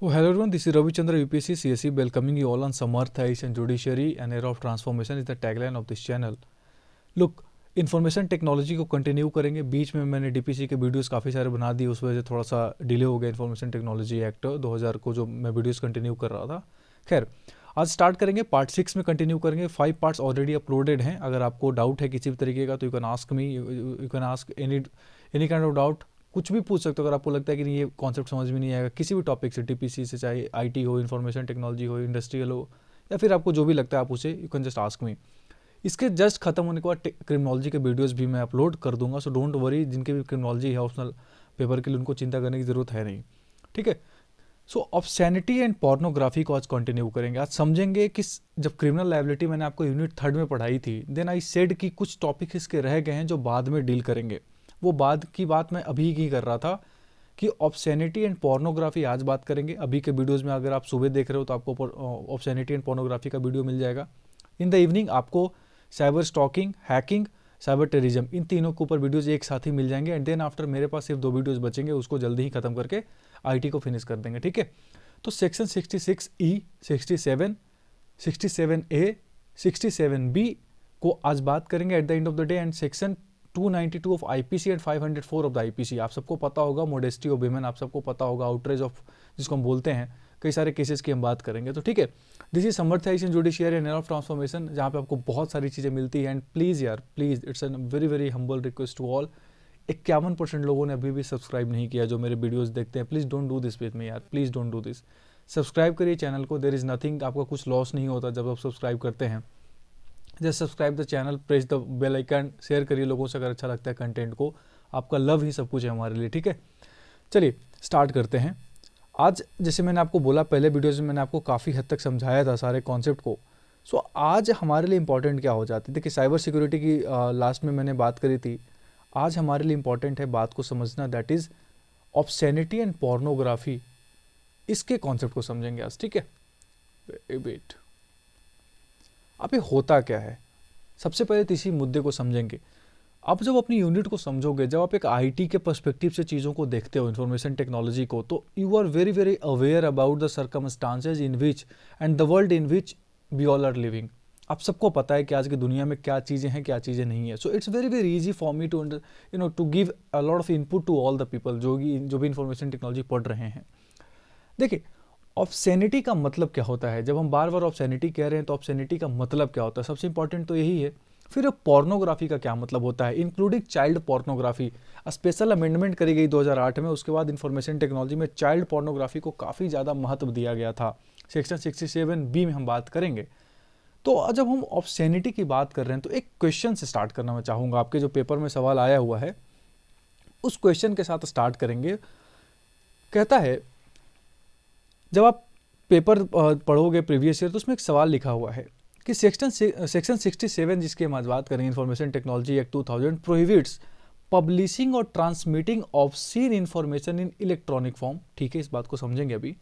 Oh, hello everyone, this is Ravichandra UPSC welcoming you all on on Samartha Asian Judiciary and era of transformation is the tagline of this channel look information technology को continue करेंगे बीच में मैंने DPC के videos काफ़ी सारे बना दिए उस वजह से थोड़ा सा डिले हो गया इन्फॉर्मेशन टेक्नोलॉजी एक्ट 2000 को जो मैं वीडियोस कंटिन्यू कर रहा था खैर आज स्टार्ट करेंगे पार्ट सिक्स में कंटिन्यू करेंगे फाइव पार्ट्स ऑलरेडी अपलोडेड हैं अगर आपको डाउट है किसी भी तरीके का तो you can ask me you can ask any any kind of doubt कुछ भी पूछ सकते हो अगर आपको लगता है कि नहीं ये कॉन्सेप्ट समझ में नहीं आएगा किसी भी टॉपिक से टीपीसी से चाहे आईटी हो इन्फॉर्मेशन टेक्नोलॉजी हो इंडस्ट्रियल हो या फिर आपको जो भी लगता है आप उसे you can just ask me इसके जस्ट खत्म होने के बाद क्रिमिनोलॉजी के वीडियोस भी मैं अपलोड कर दूंगा सो डोंट वरी जिनके भी क्रिमिनोलॉजी है ऑप्शनल पेपर के लिए उनको चिंता करने की ज़रूरत है नहीं ठीक है सो ऑप्सैनिटी एंड पॉर्नोग्राफी को आज कंटिन्यू करेंगे आज समझेंगे कि जब क्रिमिनल लाइबिलिटी मैंने आपको यूनिट थर्ड में पढ़ाई थी देन आई सेड कि कुछ टॉपिक्स इसके रह गए हैं जो बाद में डील करेंगे वो बाद की बात मैं अभी की कर रहा था कि ऑप्शनिटी एंड पोर्नोग्राफी आज बात करेंगे अभी के वीडियोज़ में अगर आप सुबह देख रहे हो तो आपको ऑप्शनिटी एंड पोर्नोग्राफी का वीडियो मिल जाएगा इन द इवनिंग आपको cyber stalking hacking cyber terrorism इन तीनों के ऊपर वीडियोज़ एक साथ ही मिल जाएंगे एंड देन आफ्टर मेरे पास सिर्फ दो वीडियोज़ बचेंगे उसको जल्दी ही खत्म करके आई को फिनिश कर देंगे ठीक है तो section sixty six E sixty seven sixty seven A sixty seven B को आज बात करेंगे at the end of the day and section 292 of IPC and 504 of the IPC आप सबको पता होगा मोडेस्टी ऑफ विमेन आप सबको पता होगा आउटरेज ऑफ जिसको हम बोलते हैं कई सारे केसेस की हम बात करेंगे तो ठीक है दिस इज समर्थाइजेशन जुडिशियर एंड ऑफ ट्रांसफॉर्मेशन जहाँ पे आपको बहुत सारी चीज़ें मिलती है एंड प्लीज़ यार please it's an very very humble request to all इक्यावन परसेंट लोगों ने अभी भी सब्सक्राइब नहीं किया जो मेरे वीडियोस देखते हैं please don't do this with me यार please don't do this subscribe करिए चैनल को देर इज़ नथिंग आपका कुछ लॉस नहीं होता जब आप सब्सक्राइब करते हैं just subscribe the channel press the bell icon share करिए लोगों से अगर अच्छा लगता है कंटेंट को आपका लव ही सब कुछ है हमारे लिए ठीक है चलिए स्टार्ट करते हैं आज जैसे मैंने आपको बोला पहले वीडियोज़ में मैंने आपको काफ़ी हद तक समझाया था सारे कॉन्सेप्ट को सो so, आज हमारे लिए इम्पॉर्टेंट क्या हो जाती देखिए साइबर सिक्योरिटी की लास्ट में मैंने बात करी थी आज हमारे लिए इम्पॉर्टेंट है बात को समझना that is obscenity and pornography इसके कॉन्सेप्ट को समझेंगे आज ठीक है वेट अब ये होता क्या है सबसे पहले तो इसी मुद्दे को समझेंगे आप जब अपनी यूनिट को समझोगे जब आप एक आईटी के पर्सपेक्टिव से चीज़ों को देखते हो इन्फॉर्मेशन टेक्नोलॉजी को तो you are very very aware about the circumstances in which and the world in which we all are living आप सबको पता है कि आज की दुनिया में क्या चीज़ें हैं क्या चीज़ें नहीं है so it's very very easy for me to you know to give a lot of input to all the people जो भी जो भी इन्फॉर्मेशन टेक्नोलॉजी पढ़ रहे हैं देखिए ऑप्शेनिटी का मतलब क्या होता है जब हम बार बार ऑप्शेनिटी कह रहे हैं तो ऑप्शेनिटी का मतलब क्या होता है सबसे इंपॉर्टेंट तो यही है फिर पोर्नोग्राफी का क्या मतलब होता है including child pornography special amendment करी गई 2008 में उसके बाद इंफॉर्मेशन टेक्नोलॉजी में चाइल्ड पोर्नोग्राफी को काफ़ी ज़्यादा महत्व दिया गया था सेक्शन सिक्सटी सेवन बी में हम बात करेंगे तो जब हम ऑप्शेनिटी की बात कर रहे हैं तो एक क्वेश्चन से स्टार्ट करना मैं चाहूँगा आपके जो पेपर में सवाल आया हुआ है उस क्वेश्चन के साथ स्टार्ट करेंगे कहता है जब आप पेपर पढ़ोगे प्रीवियस ईयर तो उसमें एक सवाल लिखा हुआ है कि सेक्शन सेक्शन सिक्सटी सेवन जिसकी हम आज बात करेंगे information technology act two thousand prohibits publishing और transmitting of obscene information in electronic form ठीक है इस बात को समझेंगे अभी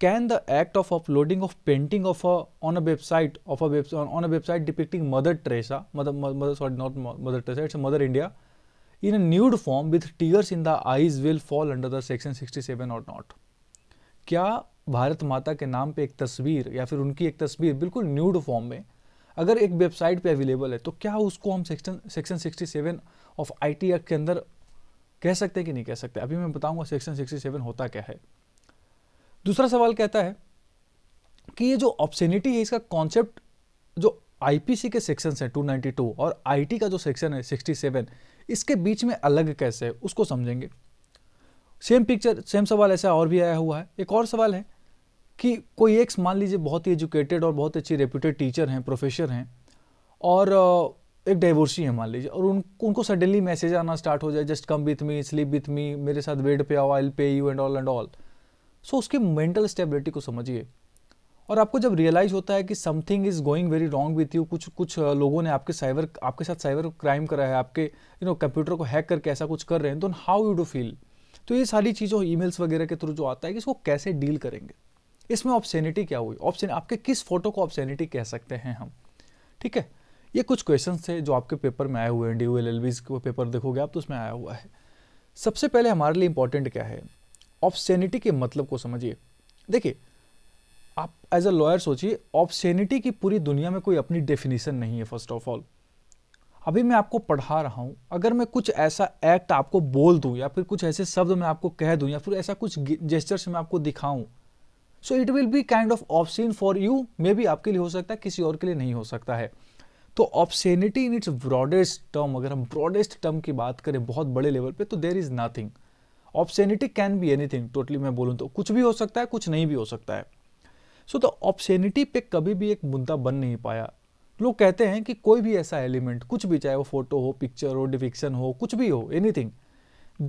can the act of uploading of painting of on a website of a on a website depicting mother Teresa mother sorry not mother Teresa it's mother India in a nude form with tears in the eyes will fall under the section seven और not क्या भारत माता के नाम पे एक तस्वीर या फिर उनकी एक तस्वीर बिल्कुल न्यूड फॉर्म में अगर एक वेबसाइट पे अवेलेबल है तो क्या उसको हम section section sixty seven of T act के अंदर कह सकते हैं कि नहीं कह सकते अभी मैं बताऊंगा सेक्शन सिक्सटी सेवन होता क्या है दूसरा सवाल कहता है कि ये जो ऑप्शनिटी है इसका कॉन्सेप्ट जो आईपीसी के सेक्शन हैं टू और आई का जो सेक्शन है सिक्सटी इसके बीच में अलग कैसे है उसको समझेंगे सेम पिक्चर सेम सवाल ऐसा और भी आया हुआ है एक और सवाल है कि कोई एक मान लीजिए बहुत ही एजुकेटेड और बहुत अच्छी रेप्यूटेड टीचर हैं प्रोफेसर हैं और एक डाइवोर्सी है मान लीजिए और उन उनको सडनली मैसेज आना स्टार्ट हो जाए just come with me sleep with me मेरे साथ वेड पे आओ I pay you and all and all so उसकी मेंटल स्टेबिलिटी को समझिए और आपको जब रियलाइज होता है कि something is going very wrong with you कुछ कुछ लोगों ने आपके साइबर आपके साथ साइबर क्राइम करा है आपके यू नो कंप्यूटर को हैक करके ऐसा कुछ कर रहे हैं तो हाउ यू डू फील तो ये सारी चीज़ों ई वगैरह के थ्रू जो आता है कि इसको कैसे डील करेंगे इसमें ऑप्शनिटी क्या हुई ऑप्शन आपके किस फोटो को ऑप्शनिटी कह सकते हैं हम ठीक है ये कुछ क्वेश्चन थे जो आपके पेपर में आए हुए हैं D U L L paper देखोगे आप तो उसमें आया हुआ है सबसे पहले हमारे लिए इंपॉर्टेंट क्या है ऑप्शनिटी के मतलब को समझिए देखिए आप एज अ लॉयर सोचिए ऑप्शनिटी की पूरी दुनिया में कोई अपनी डेफिनेशन नहीं है फर्स्ट ऑफ ऑल अभी मैं आपको पढ़ा रहा हूं अगर मैं कुछ ऐसा एक्ट आपको बोल दूं या फिर कुछ ऐसे शब्द मैं आपको कह दूं या फिर ऐसा कुछ जेस्टर्स से मैं आपको दिखाऊं so it will be kind of option for you maybe आपके लिए हो सकता है किसी और के लिए नहीं हो सकता है तो obscenity in its broadest term अगर हम ब्रॉडेस्ट टर्म की बात करें बहुत बड़े लेवल पे तो there is nothing obscenity can be anything totally मैं बोलूँ तो कुछ भी हो सकता है कुछ नहीं भी हो सकता है सो तो ऑप्शेनिटी पे कभी भी एक मुद्दा बन नहीं पाया लोग कहते हैं कि कोई भी ऐसा एलिमेंट कुछ भी चाहे वो फोटो हो पिक्चर हो डिफिक्शन हो कुछ भी हो एनीथिंग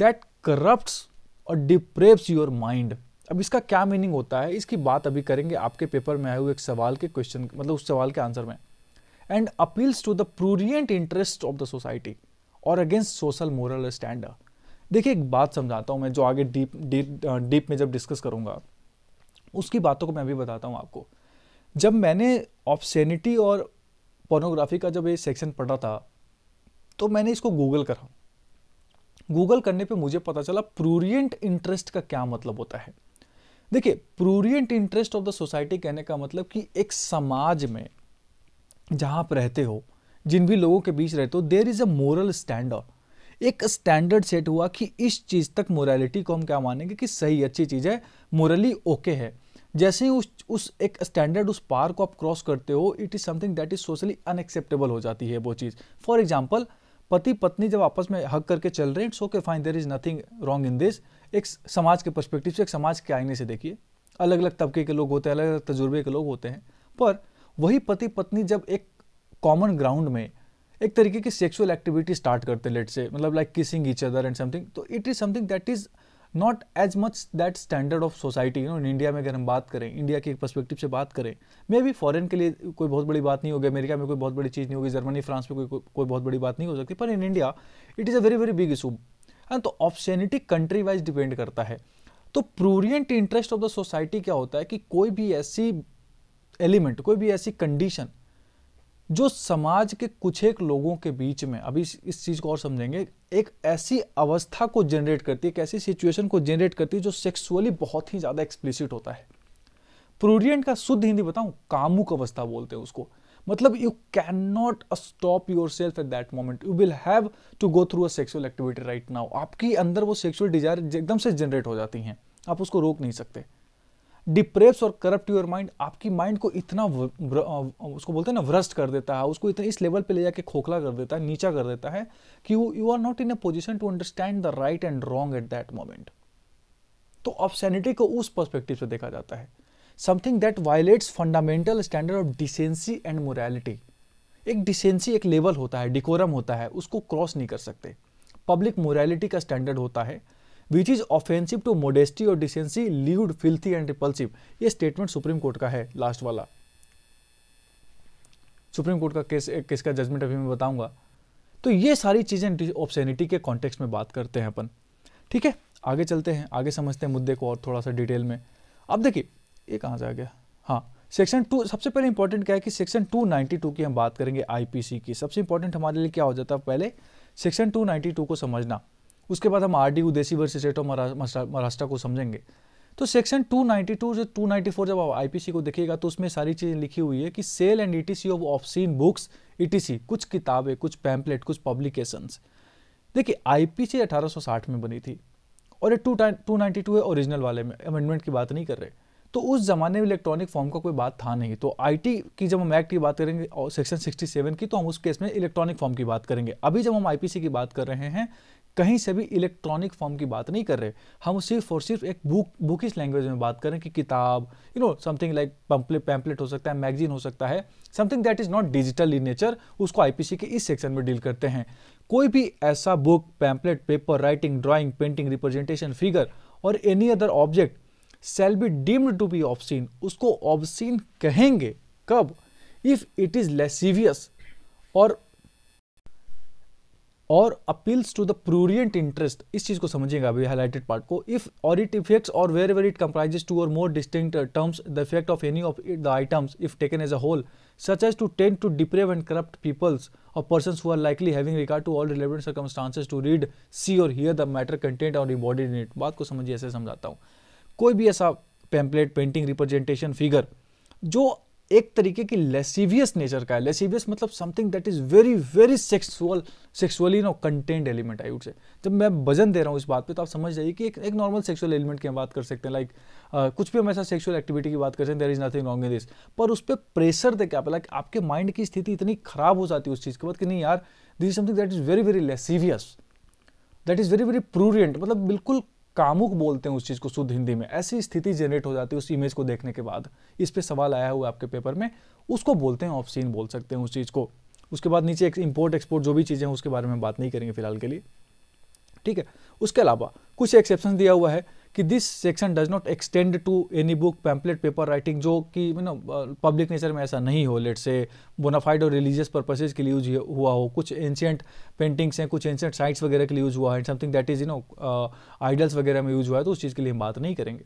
दैट करप्ट और डिप्रेव्स योर माइंड अब इसका क्या मीनिंग होता है इसकी बात अभी करेंगे आपके पेपर में आए हुए एक सवाल के क्वेश्चन मतलब उस सवाल के आंसर में and appeals to the prurient interest of the society और अगेंस्ट सोशल मोरल स्टैंडर्ड देखिए एक बात समझाता हूँ मैं जो आगे डीप डीप में जब डिस्कस करूँगा उसकी बातों को मैं भी बताता हूँ आपको जब मैंने ऑप्शनिटी और पोर्नोग्राफी का जब ये सेक्शन पढ़ा था तो मैंने इसको गूगल करा गूगल करने पे मुझे पता चला प्रूरियंट इंटरेस्ट का क्या मतलब होता है देखिए prurient interest of the society कहने का मतलब कि एक समाज में जहां आप रहते हो जिन भी लोगों के बीच रहते हो there is a moral standard एक स्टैंडर्ड सेट हुआ कि इस चीज़ तक मोरालिटी को हम क्या मानेंगे कि सही अच्छी चीज़ है मोरली ओके है जैसे ही उस उस एक स्टैंडर्ड उस पार को आप क्रॉस करते हो it is something that is socially unacceptable हो जाती है वो चीज़ फॉर एग्जाम्पल पति पत्नी जब आपस में हक करके चल रहे हैं it's okay fine there is nothing wrong in this एक समाज के पर्सपेक्टिव से एक समाज के आईने से देखिए अलग अलग तबके के लोग होते हैं अलग अलग तजुर्बे के लोग होते हैं पर वही पति पत्नी जब एक कॉमन ग्राउंड में एक तरीके की सेक्सुअल एक्टिविटी स्टार्ट करते लेट से मतलब like kissing each other and something तो it is something that is not as much that standard of society you know India में अगर हम बात करें इंडिया के पर्सपेक्टिव से बात करें मे भी फॉरन के लिए कोई बहुत बड़ी बात नहीं होगी अमेरिका में कोई बहुत बड़ी चीज़ नहीं होगी जर्मनी फ्रांस में कोई कोई बहुत बड़ी बात नहीं हो सकती पर in India it is a very very big issue तो ऑप्शनिटी कंट्री वाइज डिपेंड करता है तो prurient interest of the society क्या होता है कि कोई भी ऐसी एलिमेंट कोई भी ऐसी कंडीशन जो समाज के कुछ एक लोगों के बीच में अभी इस, इस चीज़ को और समझेंगे एक ऐसी अवस्था को जनरेट करती है एक ऐसी सिचुएशन को जनरेट करती है जो सेक्सुअली बहुत ही ज़्यादा एक्सप्लिसिट होता है प्रूरियंट का शुद्ध हिंदी बताऊं कामुक अवस्था बोलते हैं उसको मतलब you not stop yourself at that moment you will have to go through a sexual activity right now आपके अंदर वो सेक्सुअल डिजायर एकदम से जनरेट हो जाती हैं आप उसको रोक नहीं सकते डिप्रेस और करप्ट योर माइंड आपकी माइंड को इतना उसको बोलते हैं ना भ्रष्ट कर देता है उसको इतना इस लेवल पे ले जाके खोखला कर देता है नीचा कर देता है कि you are not in a position to understand the right and wrong at that moment तो सैनिटी को उस पर्सपेक्टिव से देखा जाता है something that violates fundamental standard of decency and morality एक डिसेंसी एक लेवल होता है डिकोरम होता है उसको क्रॉस नहीं कर सकते पब्लिक मोरालिटी का स्टैंडर्ड होता है which is offensive to modesty और decency lewd filthy and repulsive ये स्टेटमेंट सुप्रीम कोर्ट का है लास्ट वाला सुप्रीम कोर्ट का केस किसका का जजमेंट अभी मैं बताऊंगा तो ये सारी चीज़ें ऑप्शनिटी के कॉन्टेक्स्ट में बात करते हैं अपन ठीक है आगे चलते हैं आगे समझते हैं मुद्दे को और थोड़ा सा डिटेल में अब देखिए ये कहाँ से आ गया हाँ सेक्शन टू सबसे पहले इंपॉर्टेंट क्या है कि सेक्शन 292 की हम बात करेंगे आईपीसी की सबसे इंपॉर्टेंट हमारे लिए क्या हो जाता है पहले सेक्शन 292 को समझना उसके बाद हम R D Udeshi versus state of Maharashtra को समझेंगे तो सेक्शन 292 जो 294 जब आप आईपीसी को देखिएगा तो उसमें सारी चीज़ें लिखी हुई है कि सेल एंड सी ऑफ सीन बुक्स सी कुछ किताबें कुछ पैम्पलेट कुछ पब्लिकेशंस देखिए आईपीसी साठ में बनी थी और ये टू टू नाइनटी टू है ओरिजिनल वाले में अमेंडमेंट की बात नहीं कर रहे हैं तो उस ज़माने में इलेक्ट्रॉनिक फॉर्म का कोई बात था नहीं तो आईटी की जब हम एक्ट की बात करेंगे और सेक्शन 67 की तो हम उस केस में इलेक्ट्रॉनिक फॉर्म की बात करेंगे अभी जब हम आईपीसी की बात कर रहे हैं कहीं से भी इलेक्ट्रॉनिक फॉर्म की बात नहीं कर रहे हम सिर्फ और सिर्फ एक बुक बुकिस लैंग्वेज में बात करें कि किताब you know something like pamphlet हो सकता है मैगजीन हो सकता है something that is not digital in nature उसको आईपीसी के इस सेक्शन में डील करते हैं कोई भी ऐसा book pamphlet paper writing drawing painting representation figure और any other object shall be deemed to be obscene उसको ऑब्सीन कहेंगे कब इफ इट इज लेसिवियस और और appeals to the prurient interest इस चीज़ को समझिएगा अभी हाईलाइटेड पार्ट को इफ और इट इफेक्ट्स और where where it comprises two और more distinct terms the effect of any of the items if taken as a whole such as to tend to deprave and corrupt peoples और person who are likely having regard to all relevant circumstances to read see और hear the matter content और embodied in it बात को समझिए ऐसे समझाता हूँ कोई भी ऐसा पेम्पलेट पेंटिंग रिप्रेजेंटेशन फिगर जो एक तरीके की लेसिवियस नेचर का है लेसिवियस मतलब something that is very very sexual sexually no content element I would say जब मैं वजन दे रहा हूँ इस बात पे तो आप समझ जाइए कि एक एक नॉर्मल सेक्सुअल एलिमेंट की हम बात कर सकते हैं लाइक like, uh, कुछ भी हम ऐसा सेक्सुअल एक्टिविटी की बात कर सकते हैं there is nothing wrong in this पर उस पर प्रेशर दे क्या लाइक आपके माइंड की स्थिति इतनी खराब हो जाती है उस चीज़ के बाद कि नहीं यार this is something that is very very lascivious that is very very prurient मतलब बिल्कुल कामुक बोलते हैं उस चीज़ को शुद्ध हिंदी में ऐसी स्थिति जनरेट हो जाती है उस इमेज को देखने के बाद इस पर सवाल आया हुआ आपके पेपर में उसको बोलते हैं ऑफ सीन बोल सकते हैं उस चीज़ को उसके बाद नीचे इंपोर्ट इम्पोर्ट एक्सपोर्ट जो भी चीज़ें हैं उसके बारे में बात नहीं करेंगे फिलहाल के लिए ठीक है उसके अलावा कुछ एक्सेप्शन दिया हुआ है कि this section does not extend to any book pamphlet paper writing जो कि यू नो पब्लिक नेचर में ऐसा नहीं हो लेट से बोनाफाइड और रिलीजियस पर्पसेज के लिए यूज हुआ हो कुछ एंशियंट पेंटिंग्स हैं कुछ एंशियंट साइट्स वगैरह के लिए यूज हुआ है something that is you know idols वगैरह में यूज हुआ है तो उस चीज़ के लिए हम बात नहीं करेंगे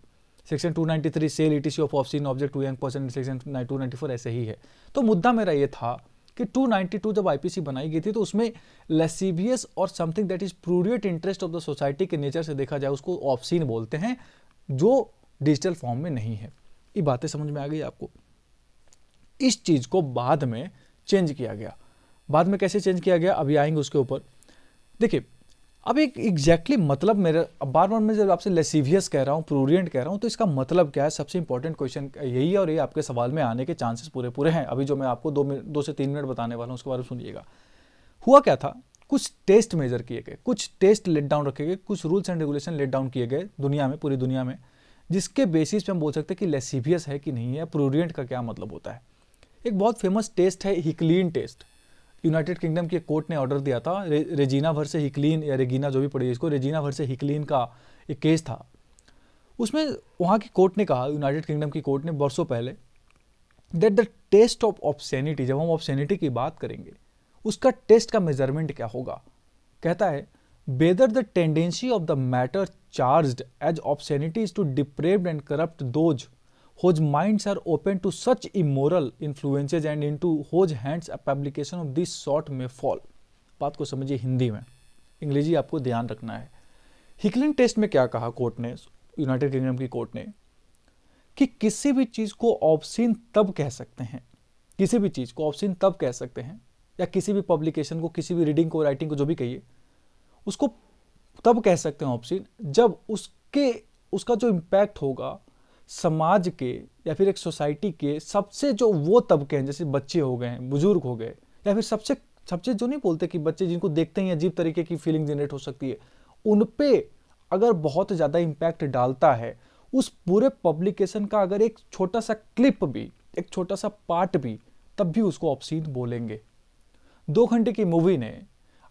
section 293 sale etc of obscene object to young person section 294 ऐसे ही है तो मुद्दा मेरा ये था कि 292 जब आईपीसी बनाई गई थी तो उसमें लेसीबियस और something that is prurient interest of the society के नेचर से देखा जाए उसको ऑप्शीन बोलते हैं जो डिजिटल फॉर्म में नहीं है ये बातें समझ में आ गई आपको इस चीज़ को बाद में चेंज किया गया बाद में कैसे चेंज किया गया अभी आएंगे उसके ऊपर देखिए अब एक एग्जैक्टली exactly मतलब मेरे अब बार बार मैं जब आपसे लेसीवियस कह रहा हूँ प्रोरियंट कह रहा हूँ तो इसका मतलब क्या है सबसे इंपॉर्टेंट क्वेश्चन यही है और ये आपके सवाल में आने के चांसेस पूरे पूरे हैं अभी जो मैं आपको दो मिनट दो से तीन मिनट बताने वाला हूँ उसके बारे में सुनिएगा हुआ क्या था कुछ टेस्ट मेजर किए गए कुछ टेस्ट लेट डाउन रखे गए कुछ rules and regulation laid down किए गए दुनिया में पूरी दुनिया में जिसके बेसिस पे हम बोल सकते हैं कि लेसीवियस है कि नहीं है प्रोरियंट का क्या मतलब होता है एक बहुत फेमस टेस्ट है हिकलिन टेस्ट यूनाइटेड किंगडम के कोर्ट ने ऑर्डर दिया था रे, रेजीना भर से हिकलीन या रेगीना जो भी पड़ी इसको रेजीना भर से हिकलीन का एक केस था उसमें वहाँ की कोर्ट ने कहा यूनाइटेड किंगडम की कोर्ट ने बरसों पहले that the test of obscenity जब हम ऑप्शेनिटी की बात करेंगे उसका टेस्ट का मेजरमेंट क्या होगा कहता है whether the tendency of the matter charged as obscenity is to depraved and corrupt those whose minds are open to such immoral influences and in to whose hands publication of this sort may fall बात को समझिए हिंदी में अंग्रेजी आपको ध्यान रखना है Hicklin test में क्या कहा कोर्ट ने यूनाइटेड किंगडम की कोर्ट ने कि किसी भी चीज़ को ऑप्शीन तब कह सकते हैं किसी भी चीज़ को ऑप्शिन तब कह सकते हैं या किसी भी पब्लिकेशन को किसी भी रीडिंग को राइटिंग को जो भी कहिए उसको तब कह सकते हैं ऑप्शन जब उसके उसका जो इम्पैक्ट होगा समाज के या फिर एक सोसाइटी के सबसे जो वो तबके हैं जैसे बच्चे हो गए हैं बुजुर्ग हो गए या फिर सबसे सबसे जो नहीं बोलते कि बच्चे जिनको देखते ही अजीब तरीके की फीलिंग जनरेट हो सकती है उन पे अगर बहुत ज़्यादा इम्पैक्ट डालता है उस पूरे पब्लिकेशन का अगर एक छोटा सा क्लिप भी एक छोटा सा पार्ट भी तब भी उसको ऑप्शीन बोलेंगे दो घंटे की मूवी ने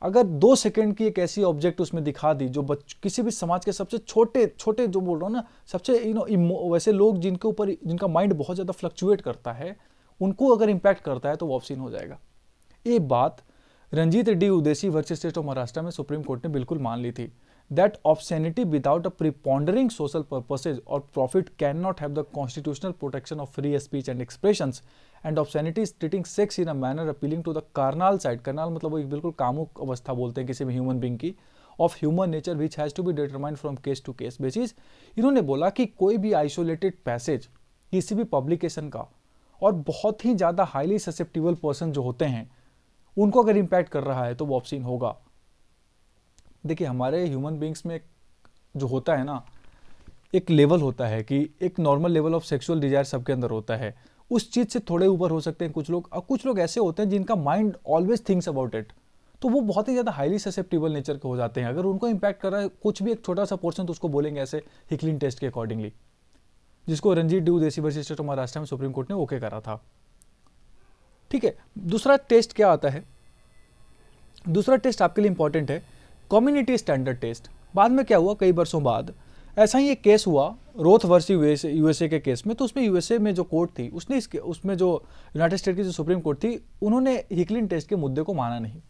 अगर दो सेकंड की एक ऐसी ऑब्जेक्ट उसमें दिखा दी जो बच किसी भी समाज के सबसे छोटे छोटे जो बोल रहा हूँ ना सबसे यू नो वैसे लोग जिनके ऊपर जिनका माइंड बहुत ज़्यादा फ्लक्चुएट करता है उनको अगर इम्पैक्ट करता है तो वापसिन हो जाएगा ये बात Ranjit Reddy Udeshi versus state of Maharashtra में सुप्रीम कोर्ट ने बिल्कुल मान ली थी obscenity without a preponderating social purposes और profit can not have the constitutional protection of free speech and expression and obscenity is treating sex in a manner appealing to the carnal side carnal मतलब वो एक बिल्कुल कामुक अवस्था बोलते हैं किसी भी ह्यूमन बींग की of human nature which has to be determined from case to case basis इन्होंने बोला कि कोई भी आइसोलेटेड पैसेज किसी भी पब्लिकेशन का और बहुत ही ज़्यादा हाईली ससेप्टिबल पर्सन जो होते हैं उनको अगर इम्पैक्ट कर रहा है तो वो ऑप्शन होगा देखिए हमारे ह्यूमन बींग्स में जो होता है ना एक लेवल होता है कि एक normal level of sexual desire सबके अंदर होता है उस चीज़ से थोड़े ऊपर हो सकते हैं कुछ लोग और कुछ लोग ऐसे होते हैं जिनका mind always thinks about it तो वो बहुत ही ज़्यादा हाईली ससेप्टेबल नेचर के हो जाते हैं अगर उनको इम्पैक्ट कर रहा है कुछ भी एक छोटा सा पोर्सन तो उसको बोलेंगे ऐसे हिकलिन टेस्ट के अकॉर्डिंगली जिसको Ranjit Udeshi versus state Maharashtra में सुप्रीम कोर्ट ने ओके करा था ठीक है दूसरा टेस्ट क्या आता है दूसरा टेस्ट आपके लिए इंपॉर्टेंट है कम्युनिटी स्टैंडर्ड टेस्ट बाद में क्या हुआ कई वर्षों बाद ऐसा ही एक केस हुआ रोथ वर्स यूएसए के केस में तो उसमें यूएसए में जो कोर्ट थी उसने इसके उसमें जो यूनाइटेड स्टेट की जो सुप्रीम कोर्ट थी उन्होंने हिकलिन टेस्ट के मुद्दे को माना नहीं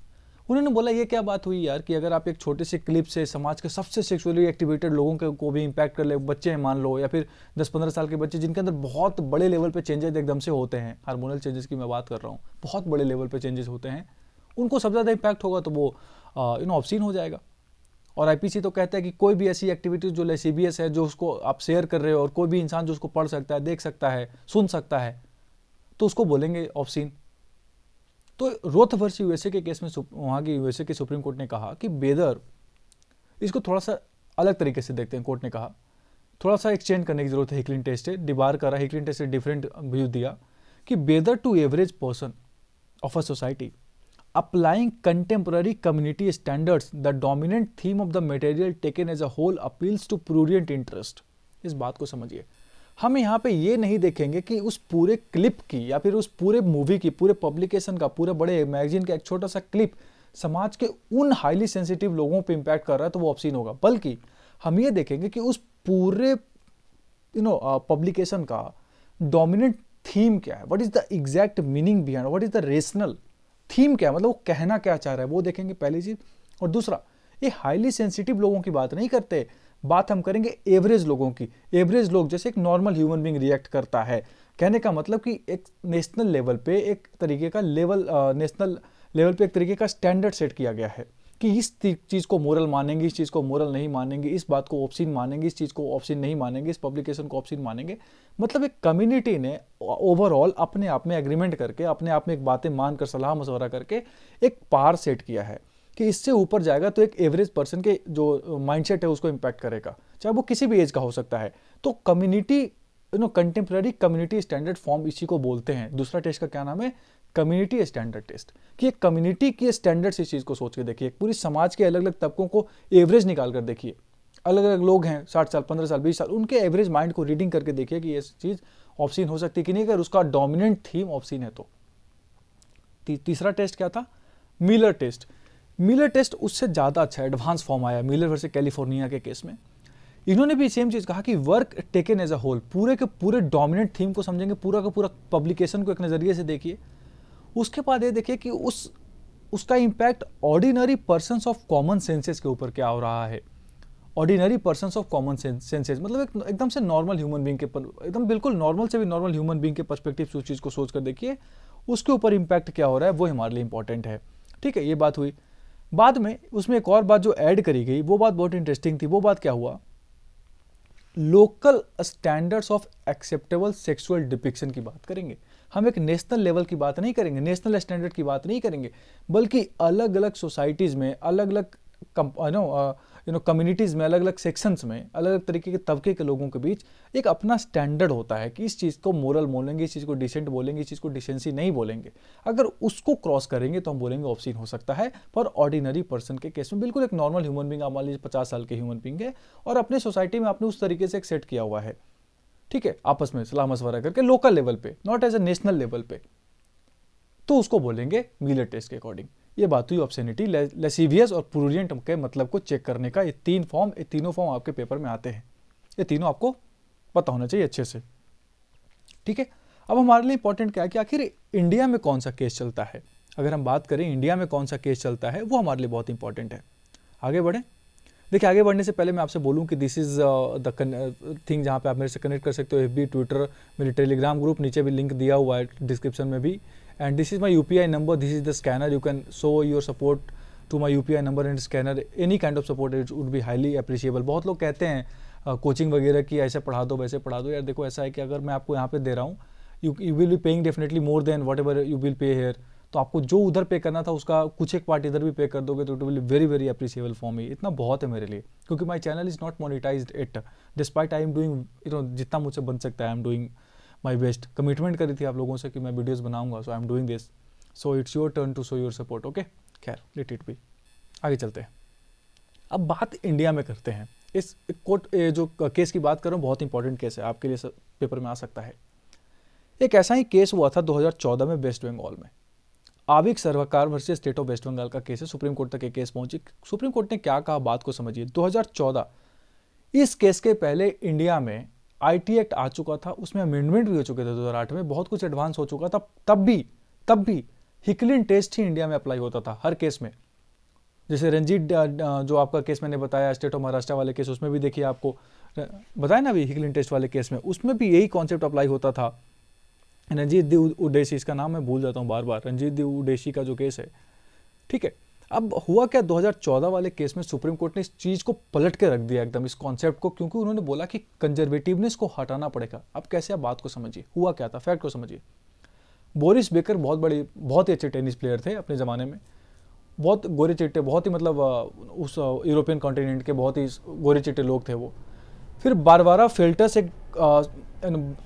उन्होंने बोला ये क्या बात हुई यार कि अगर आप एक छोटे से क्लिप से समाज के सबसे सेक्सुअली एक्टिवेटेड लोगों के को भी इम्पैक्ट कर ले बच्चे हैं मान लो या फिर 10-15 साल के बच्चे जिनके अंदर बहुत बड़े लेवल पे चेंजेस एकदम से होते हैं हार्मोनल चेंजेस की मैं बात कर रहा हूँ बहुत बड़े लेवल पे चेंजेस होते हैं उनको सबसे ज़्यादा इम्पैक्ट होगा तो वो यू नो ऑप्शीन हो जाएगा और आईपीसी तो कहता है कि कोई भी ऐसी एक्टिविटीज जो लेसीबीएस है जो उसको आप शेयर कर रहे हो और कोई भी इंसान जो उसको पढ़ सकता है देख सकता है सुन सकता है तो उसको बोलेंगे ऑप्शीन तो रोथ वर्स यूएसए के केस में वहाँ की यूएसए की सुप्रीम कोर्ट ने कहा कि बेदर इसको थोड़ा सा अलग तरीके से देखते हैं कोर्ट ने कहा थोड़ा सा एक्सचेंज करने की जरूरत है हिकलिन टेस्ट से डिबार करा हिकलिन टेस्ट डिफरेंट व्यू दिया कि whether to average person of a society applying contemporary community standards the dominant theme of the material taken as a whole appeals to prurient interest इस बात को समझिए हम यहाँ पे ये नहीं देखेंगे कि उस पूरे क्लिप की या फिर उस पूरे मूवी की पूरे पब्लिकेशन का पूरे बड़े मैगजीन का एक छोटा सा क्लिप समाज के उन हाईली सेंसिटिव लोगों पे इम्पैक्ट कर रहा है तो वो ऑप्शीन होगा बल्कि हम ये देखेंगे कि उस पूरे यू नो पब्लिकेशन का डोमिनेंट थीम क्या है what is the exact meaning behind what is the rational theme क्या है मतलब वो कहना क्या चाह रहा है वो देखेंगे पहली चीज़ और दूसरा ये हाईली सेंसिटिव लोगों की बात नहीं करते बात हम करेंगे एवरेज लोगों की एवरेज लोग जैसे एक नॉर्मल ह्यूमन बींग रिएक्ट करता है कहने का मतलब कि एक नेशनल लेवल पे एक तरीके का लेवल नेशनल लेवल पे एक तरीके का स्टैंडर्ड सेट किया गया है कि इस चीज़ को मोरल मानेंगे इस चीज़ को मोरल नहीं मानेंगे इस बात को ऑप्शन मानेंगे इस चीज़ को ऑप्शन नहीं मानेंगे इस पब्लिकेशन को ऑप्शन मानेंगे मतलब एक कम्युनिटी ने ओवरऑल अपने आप में एग्रीमेंट करके अपने आप में एक बातें मानकर सलाह मशवरा करके एक पार सेट किया है कि इससे ऊपर जाएगा तो एक एवरेज पर्सन के जो माइंडसेट है उसको इम्पैक्ट करेगा चाहे वो किसी भी एज का हो सकता है तो community you know contemporary community standard form इसी को बोलते हैं दूसरा टेस्ट का क्या नाम है कम्युनिटी स्टैंडर्ड टेस्ट कि एक कम्युनिटी के स्टैंडर्ड से चीज़ को सोच के देखिए पूरी समाज के अलग अलग तबकों को एवरेज निकाल कर देखिए अलग अलग लोग हैं साठ साल पंद्रह साल बीस साल उनके एवरेज माइंड को रीडिंग करके देखिए कि ये चीज़ ऑप्शीन हो सकती कि नहीं अगर उसका डोमिनेंट थीम ऑप्शीन है तो ती, तीसरा टेस्ट क्या था मिलर टेस्ट मिलर टेस्ट उससे ज़्यादा अच्छा एडवांस फॉर्म आया मिलर वर्से कैलिफोर्निया के केस में इन्होंने भी सेम चीज़ कहा कि work taken as a whole पूरे के पूरे डोमिनेंट थीम को समझेंगे पूरा का पूरा पब्लिकेशन को एक नज़रिए से देखिए उसके बाद ये देखिए कि उस उसका impact ordinary person of common senses के ऊपर क्या हो रहा है ordinary person of common senses मतलब एक एकदम से नॉर्मल ह्यूमन बींग के एकदम बिल्कुल नॉर्मल से भी नॉर्मल ह्यूमन बींग के परस्पेक्टिव से उस चीज़ को सोच कर देखिए उसके ऊपर इम्पैक्ट क्या हो रहा है वो हमारे लिए इंपॉर्टेंट है ठीक है ये बात हुई बाद में उसमें एक और बात जो ऐड करी गई वो बात बहुत इंटरेस्टिंग थी वो बात क्या हुआ local standards of acceptable sexual depiction की बात करेंगे हम एक नेशनल लेवल की बात नहीं करेंगे नेशनल स्टैंडर्ड की बात नहीं करेंगे बल्कि अलग अलग सोसाइटीज़ में अलग अलग नो यू नो कम्युनिटीज़ में अलग अलग सेक्शंस में अलग अलग तरीके के तबके के लोगों के बीच एक अपना स्टैंडर्ड होता है कि इस चीज़ को मोरल बोलेंगे इस चीज़ को डिसेंट बोलेंगे इस चीज़ को डिसेंसी नहीं बोलेंगे अगर उसको क्रॉस करेंगे तो हम बोलेंगे ऑप्शन हो सकता है पर ऑर्डिनरी पर्सन के केस में बिल्कुल एक नॉर्मल ह्यूमन बींग आप मान लीजिए पचास साल के ह्यूमन बींग है और अपने सोसाइटी में आपने उस तरीके से एक सेट किया हुआ है ठीक है आपस में सलाह मशवरा करके लोकल लेवल पे not as a national level पे तो उसको बोलेंगे मीलर टेस्ट के अकॉर्डिंग ये बात हुई ऑप्शनिटी लेसीवियस और प्रूरियंट के मतलब को चेक करने का ये तीन फॉर्म ये तीनों फॉर्म आपके पेपर में आते हैं ये तीनों आपको पता होना चाहिए अच्छे से ठीक है अब हमारे लिए इंपॉर्टेंट क्या है कि आखिर इंडिया में कौन सा केस चलता है अगर हम बात करें इंडिया में कौन सा केस चलता है वो हमारे लिए बहुत इंपॉर्टेंट है आगे बढ़ें देखिए आगे बढ़ने से पहले मैं आपसे बोलूँ कि दिस इज़ द थिंग जहाँ पे आप मेरे से कनेक्ट कर सकते हो एफ बी ट्विटर मेरे टेलीग्राम ग्रुप नीचे भी लिंक दिया हुआ है डिस्क्रिप्शन में भी and this is my U number this is the scanner you can show your support to my U number and scanner any kind of support it would be highly appreciable बहुत लोग कहते हैं coaching uh, वगैरह की ऐसे पढ़ा दो वैसे पढ़ा दो यार देखो ऐसा है कि अगर मैं आपको यहाँ पे दे रहा हूँ you you will be paying definitely more than whatever you will pay here तो आपको जो उधर पे करना था उसका कुछ एक पार्ट इधर भी पे कर दोगे तो it will very very appreciable for me इतना बहुत है मेरे लिए क्योंकि my channel is not monetize it despite I am doing you know जितना मुझसे बन सकता है I am doing my best commitment करी थी आप लोगों से कि मैं वीडियोज़ बनाऊंगा so I am doing this so it's your turn to so your support okay खैर लेट इट भी आगे चलते हैं अब बात इंडिया में करते हैं इस कोर्ट जो केस की बात कर रहा हूँ बहुत इंपॉर्टेंट केस है आपके लिए पेपर में आ सकता है एक ऐसा ही केस हुआ था 2014 में वेस्ट बंगाल में Avik Sarkar versus state of West Bengal का केस है सुप्रीम कोर्ट तक ये केस पहुंची सुप्रीम कोर्ट ने क्या कहा बात को समझिए 2014 इस केस के पहले इंडिया में आईटी एक्ट आ चुका था उसमें अमेंडमेंट भी हो चुके थे 2008 में बहुत कुछ एडवांस हो चुका था तब भी तब भी हिकलिन टेस्ट ही इंडिया में अप्लाई होता था हर केस में जैसे रंजीत जो आपका केस मैंने बताया स्टेट ऑफ महाराष्ट्र वाले केस उसमें भी देखिए आपको बताया ना अभी हिकलिन टेस्ट वाले केस में उसमें भी यही कॉन्सेप्ट अप्लाई होता था रंजीत दी उडेशी इसका नाम मैं भूल जाता हूँ बार बार रंजीत दी उडेशी का जो केस है ठीक है अब हुआ क्या 2014 वाले केस में सुप्रीम कोर्ट ने इस चीज़ को पलट के रख दिया एकदम इस कॉन्सेप्ट को क्योंकि उन्होंने बोला कि कंजर्वेटिवनेस को हटाना पड़ेगा अब कैसे आप बात को समझिए हुआ क्या था फैक्ट को समझिए बोरिस बेकर बहुत बड़े बहुत ही अच्छे टेनिस प्लेयर थे अपने ज़माने में बहुत गोरे चिट्टे बहुत ही मतलब उस यूरोपियन कॉन्टिनेंट के बहुत ही गोरे चिट्टे लोग थे वो फिर बारवारा फिल्टर्स एक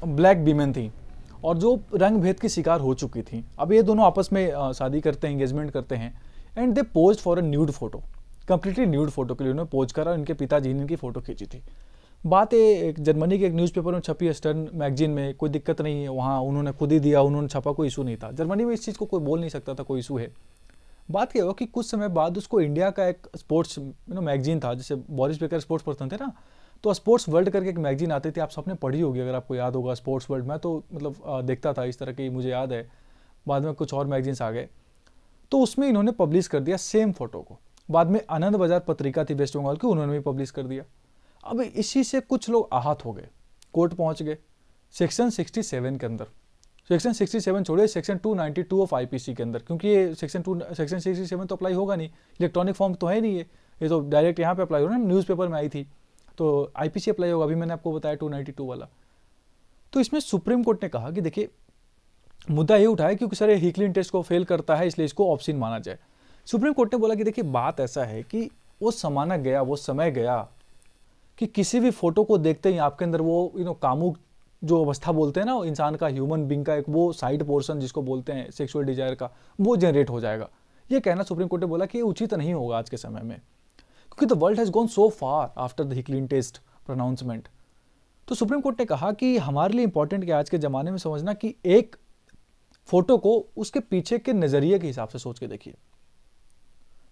ब्लैक वीमेन थी और जो रंग भेद की शिकार हो चुकी थी अब ये दोनों आपस में शादी करते हैं इंगेजमेंट करते हैं and they pose for a nude photo completely nude photo के लिए उन्होंने पोज करा और उनके पिताजी ने इनकी फ़ोटो खींची थी बात एक जर्मनी के एक न्यूज़पेपर में छपी है स्टर्न मैगजीन में कोई दिक्कत नहीं है वहाँ उन्होंने खुद ही दिया उन्होंने छपा कोई इशू नहीं था जर्मनी में इस चीज़ को कोई बोल नहीं सकता था कोई इशू है बात यह हुआ कि कुछ समय बाद उसको इंडिया का एक स्पोर्ट्स यू नो मैगजीन था जैसे बॉरिस बेकर स्पोर्ट्स पर्सन थे ना तो स्पोर्ट्स वर्ल्ड करके एक मैगजीन आती थी आप सबने पढ़ी होगी अगर आपको याद होगा स्पोर्ट्स वर्ल्ड में तो मतलब देखता था इस तरह की मुझे याद है बाद में कुछ और मैगजीन्स आ गए तो उसमें इन्होंने पब्लिश कर दिया सेम फोटो को बाद में आनंद बाजार पत्रिका थी वेस्ट बंगाल की उन्होंने भी पब्लिश कर दिया अब इसी से कुछ लोग आहत हो गए कोर्ट पहुंच गए सेक्शन 67 के अंदर सेक्शन 67 छोड़िए सेक्शन 292 ऑफ आईपीसी के अंदर क्योंकि ये सेक्शन टू सेक्शन 67 तो अप्लाई होगा नहीं इलेक्ट्रॉनिक फॉर्म तो है नहीं ये ये तो डायरेक्ट यहाँ पे अप्लाई हो रहा है न्यूज़पेपर में आई थी तो आईपीसी अप्लाई होगा अभी मैंने आपको बताया टू टू वाला तो इसमें सुप्रीम कोर्ट ने कहा कि देखिए मुद्दा ये उठाया क्योंकि सर हिकलिन टेस्ट को फेल करता है इसलिए इसको ऑप्शन माना जाए सुप्रीम कोर्ट ने बोला कि देखिए बात ऐसा है कि वो समाना गया वो समय गया कि किसी भी फोटो को देखते ही आपके अंदर वो यू नो कामुक जो अवस्था बोलते हैं ना इंसान का ह्यूमन बींग का एक वो साइड पोर्सन जिसको बोलते हैं सेक्सुअल डिजायर का वो जनरेट हो जाएगा ये कहना सुप्रीम कोर्ट ने बोला कि ये उचित नहीं होगा आज के समय में क्योंकि the world has gone so far after the Hicklin test pronouncement तो सुप्रीम कोर्ट ने कहा कि हमारे लिए इंपॉर्टेंट क्या आज के ज़माने में समझना कि एक फोटो को उसके पीछे के नज़रिए के हिसाब से सोच के देखिए